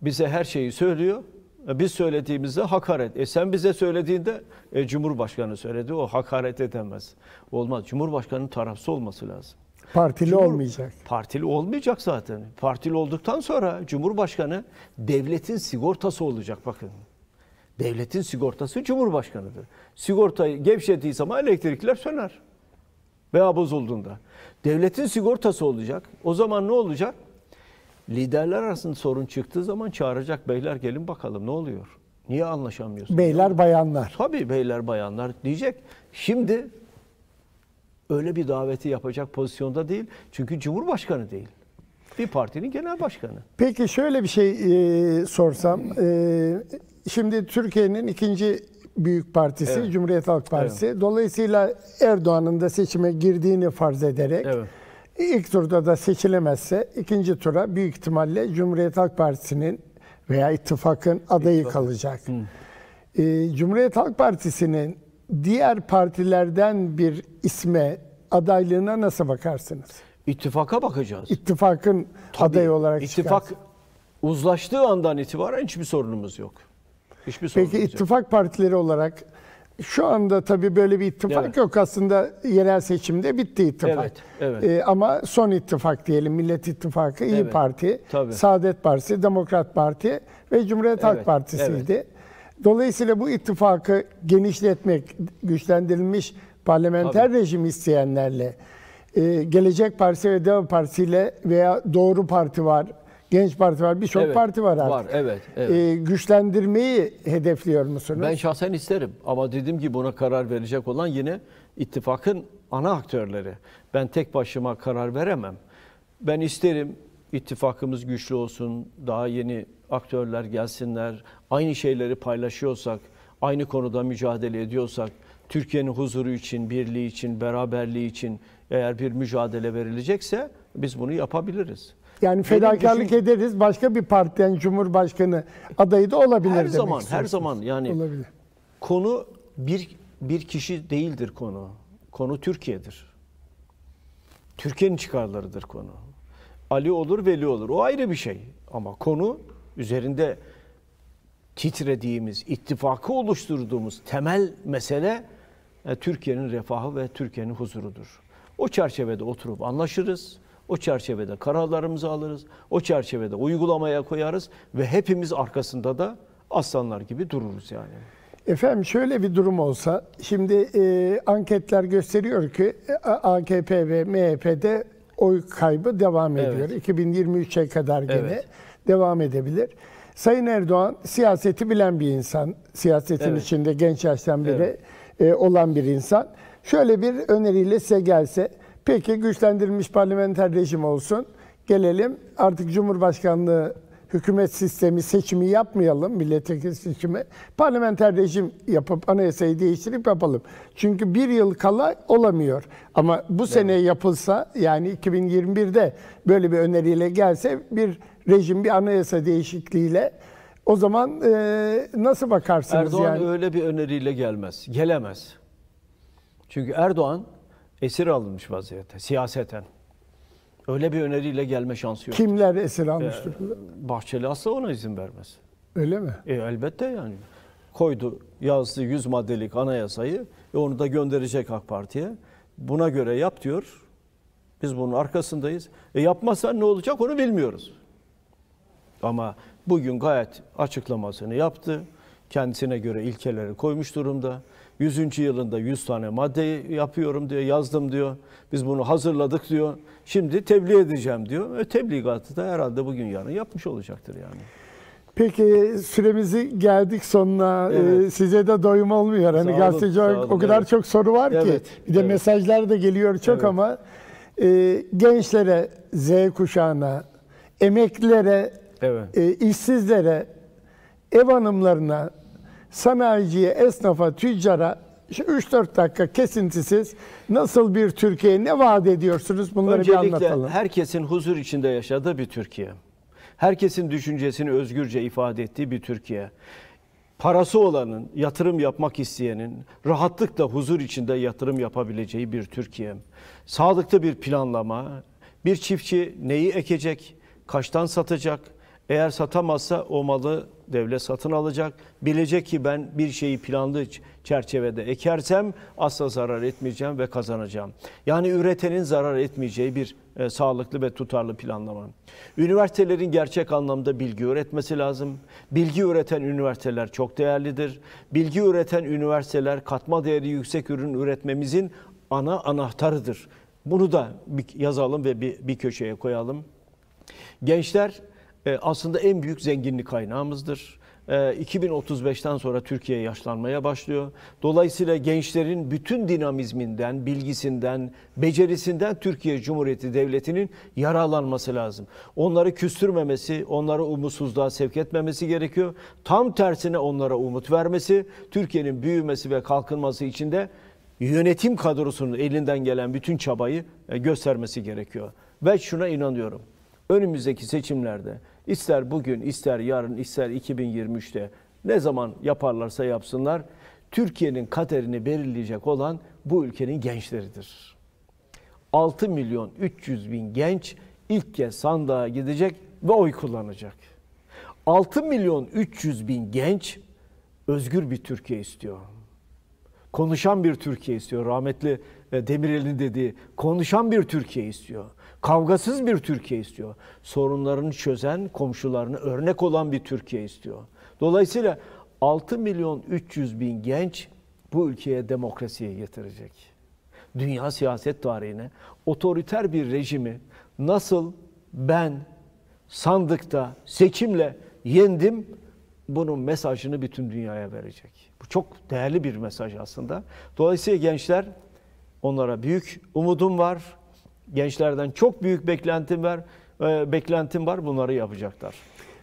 bize her şeyi söylüyor. E, biz söylediğimizde hakaret. E sen bize söylediğinde e, Cumhurbaşkanı söyledi. O hakaret edemez. Olmaz. Cumhurbaşkanının tarafsız olması lazım. Partili Cumhur, olmayacak. Partili olmayacak zaten. Partili olduktan sonra Cumhurbaşkanı devletin sigortası olacak bakın. Devletin sigortası Cumhurbaşkanı'dır. Sigortayı gevşettiği zaman elektrikler söner. Veya bozulduğunda. Devletin sigortası olacak. O zaman ne olacak? liderler arasında sorun çıktığı zaman çağıracak beyler gelin bakalım ne oluyor? Niye anlaşamıyorsunuz? Beyler bayanlar. Tabii beyler bayanlar diyecek. Şimdi öyle bir daveti yapacak pozisyonda değil. Çünkü Cumhurbaşkanı değil. Bir partinin genel başkanı. Peki şöyle bir şey e, sorsam. E, şimdi Türkiye'nin ikinci büyük partisi evet. Cumhuriyet Halk Partisi. Evet. Dolayısıyla Erdoğan'ın da seçime girdiğini farz ederek... Evet İlk turda da seçilemezse ikinci tura büyük ihtimalle Cumhuriyet Halk Partisi'nin veya ittifakın adayı İttifak. kalacak. Hı. E, Cumhuriyet Halk Partisi'nin diğer partilerden bir isme adaylığına nasıl bakarsınız? İttifaka bakacağız. İttifakın Tabii, adayı olarak ittifak çıkarsın. uzlaştığı andan itibaren hiçbir sorunumuz yok. Hiçbir sorunumuz Peki yok. ittifak partileri olarak şu anda tabii böyle bir ittifak evet. yok aslında yerel seçimde bitti ittifak. Evet, evet. Ee, ama son ittifak diyelim Millet İttifakı, İyi evet, Parti, tabii. Saadet Partisi, Demokrat Parti ve Cumhuriyet evet, Halk Partisi'ydi. Evet. Dolayısıyla bu ittifakı genişletmek, güçlendirilmiş parlamenter tabii. rejim isteyenlerle, e, Gelecek Partisi ve Dev Partisi ile veya Doğru Parti var, Genç Parti var. Birçok evet, parti var artık. Var, evet. evet. Ee, güçlendirmeyi hedefliyor musunuz? Ben şahsen isterim. Ama dedim ki buna karar verecek olan yine ittifakın ana aktörleri. Ben tek başıma karar veremem. Ben isterim ittifakımız güçlü olsun, daha yeni aktörler gelsinler, aynı şeyleri paylaşıyorsak, aynı konuda mücadele ediyorsak, Türkiye'nin huzuru için, birliği için, beraberliği için eğer bir mücadele verilecekse biz bunu yapabiliriz. Yani fedakarlık düşün... ederiz. Başka bir partiden cumhurbaşkanı adayı da olabilir. Her demek zaman, her zaman yani olabilir. konu bir bir kişi değildir konu. Konu Türkiye'dir. Türkiye'nin çıkarlarıdır konu. Ali olur, Veli olur. O ayrı bir şey. Ama konu üzerinde titrediğimiz, ittifakı oluşturduğumuz temel mesele e, Türkiye'nin refahı ve Türkiye'nin huzurudur. O çerçevede oturup anlaşırız. O çerçevede kararlarımızı alırız. O çerçevede uygulamaya koyarız ve hepimiz arkasında da aslanlar gibi dururuz yani. Efendim şöyle bir durum olsa, şimdi e, anketler gösteriyor ki e, AKP ve MHP'de oy kaybı devam ediyor. Evet. 2023'e kadar gene evet. devam edebilir. Sayın Erdoğan siyaseti bilen bir insan. Siyasetin evet. içinde genç yaştan beri evet. e, olan bir insan. Şöyle bir öneriyle size gelse, Peki güçlendirilmiş parlamenter rejim olsun. Gelelim artık Cumhurbaşkanlığı hükümet sistemi seçimi yapmayalım, milletvekili seçimi. Parlamenter rejim yapıp anayasayı değiştirip yapalım. Çünkü bir yıl kala olamıyor. Ama bu evet. sene yapılsa yani 2021'de böyle bir öneriyle gelse bir rejim, bir anayasa değişikliğiyle o zaman e, nasıl bakarsınız Erdoğan yani? Erdoğan öyle bir öneriyle gelmez, gelemez. Çünkü Erdoğan esir alınmış vaziyette siyaseten. Öyle bir öneriyle gelme şansı yok. Kimler esir almıştır? Ee, Bahçeli asla ona izin vermez. Öyle mi? E, elbette yani. Koydu yazdı 100 maddelik anayasayı e, onu da gönderecek AK Parti'ye. Buna göre yap diyor. Biz bunun arkasındayız. E yapmazsan ne olacak onu bilmiyoruz. Ama bugün gayet açıklamasını yaptı. Kendisine göre ilkeleri koymuş durumda. 100. yılında 100 tane madde yapıyorum diyor, yazdım diyor. Biz bunu hazırladık diyor. Şimdi tebliğ edeceğim diyor. E, tebligatı da herhalde bugün yarın yapmış olacaktır yani. Peki süremizi geldik sonuna. Ee, evet. Ee, size de doyum olmuyor. Hani sağ gazeteci o, o kadar çok soru var evet. ki. Bir de evet. mesajlar da geliyor çok evet. ama e, gençlere, Z kuşağına, emeklilere, evet. e, işsizlere, ev hanımlarına, sanayiciye, esnafa, tüccara 3-4 dakika kesintisiz nasıl bir Türkiye, ne vaat ediyorsunuz bunları Öncelikle bir anlatalım. herkesin huzur içinde yaşadığı bir Türkiye. Herkesin düşüncesini özgürce ifade ettiği bir Türkiye. Parası olanın, yatırım yapmak isteyenin rahatlıkla huzur içinde yatırım yapabileceği bir Türkiye. Sağlıklı bir planlama, bir çiftçi neyi ekecek, kaçtan satacak, eğer satamazsa o malı devlet satın alacak. Bilecek ki ben bir şeyi planlı çerçevede ekersem asla zarar etmeyeceğim ve kazanacağım. Yani üretenin zarar etmeyeceği bir e, sağlıklı ve tutarlı planlama. Üniversitelerin gerçek anlamda bilgi üretmesi lazım. Bilgi üreten üniversiteler çok değerlidir. Bilgi üreten üniversiteler katma değeri yüksek ürün üretmemizin ana anahtarıdır. Bunu da yazalım ve bir, bir köşeye koyalım. Gençler e, aslında en büyük zenginlik kaynağımızdır. 2035'ten e, sonra Türkiye yaşlanmaya başlıyor. Dolayısıyla gençlerin bütün dinamizminden, bilgisinden, becerisinden Türkiye Cumhuriyeti Devleti'nin yararlanması lazım. Onları küstürmemesi, onları umutsuzluğa sevk etmemesi gerekiyor. Tam tersine onlara umut vermesi, Türkiye'nin büyümesi ve kalkınması için de yönetim kadrosunun elinden gelen bütün çabayı e, göstermesi gerekiyor. Ben şuna inanıyorum. Önümüzdeki seçimlerde İster bugün, ister yarın, ister 2023'te ne zaman yaparlarsa yapsınlar Türkiye'nin kaderini belirleyecek olan bu ülkenin gençleridir. 6 milyon 300 bin genç ilk kez sandığa gidecek ve oy kullanacak. 6 milyon 300 bin genç özgür bir Türkiye istiyor. Konuşan bir Türkiye istiyor. Rahmetli e, Demirel'in dediği konuşan bir Türkiye istiyor. Kavgasız bir Türkiye istiyor. Sorunlarını çözen, komşularını örnek olan bir Türkiye istiyor. Dolayısıyla 6 milyon 300 bin genç bu ülkeye demokrasiyi getirecek. Dünya siyaset tarihine otoriter bir rejimi nasıl ben sandıkta seçimle yendim bunun mesajını bütün dünyaya verecek. Bu çok değerli bir mesaj aslında. Dolayısıyla gençler onlara büyük umudum var. Gençlerden çok büyük beklentim var. E, beklentim var bunları yapacaklar.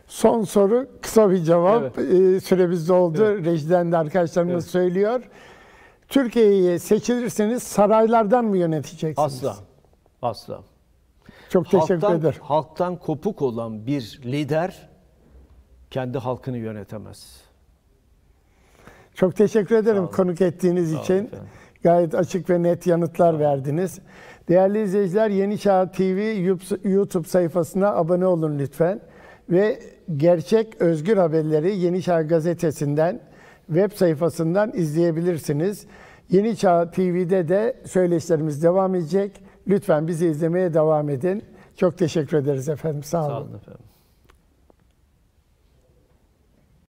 Son soru kısa bir cevap. Evet. Ee, süremiz doldu. Evet. Rejiden de arkadaşlarımız evet. söylüyor. Türkiye'yi seçilirseniz saraylardan mı yöneteceksiniz? Asla. Asla. Çok halktan, teşekkür ederim. Halktan kopuk olan bir lider kendi halkını yönetemez. Çok teşekkür ederim konuk ettiğiniz için. Efendim. Gayet açık ve net yanıtlar verdiniz. Değerli izleyiciler Yeni Çağ TV YouTube sayfasına abone olun lütfen. Ve gerçek özgür haberleri Yeni Çağ gazetesinden web sayfasından izleyebilirsiniz. Yeni Çağ TV'de de söyleşilerimiz devam edecek. Lütfen bizi izlemeye devam edin. Çok teşekkür ederiz efendim. Sağ olun. Sağ olun efendim.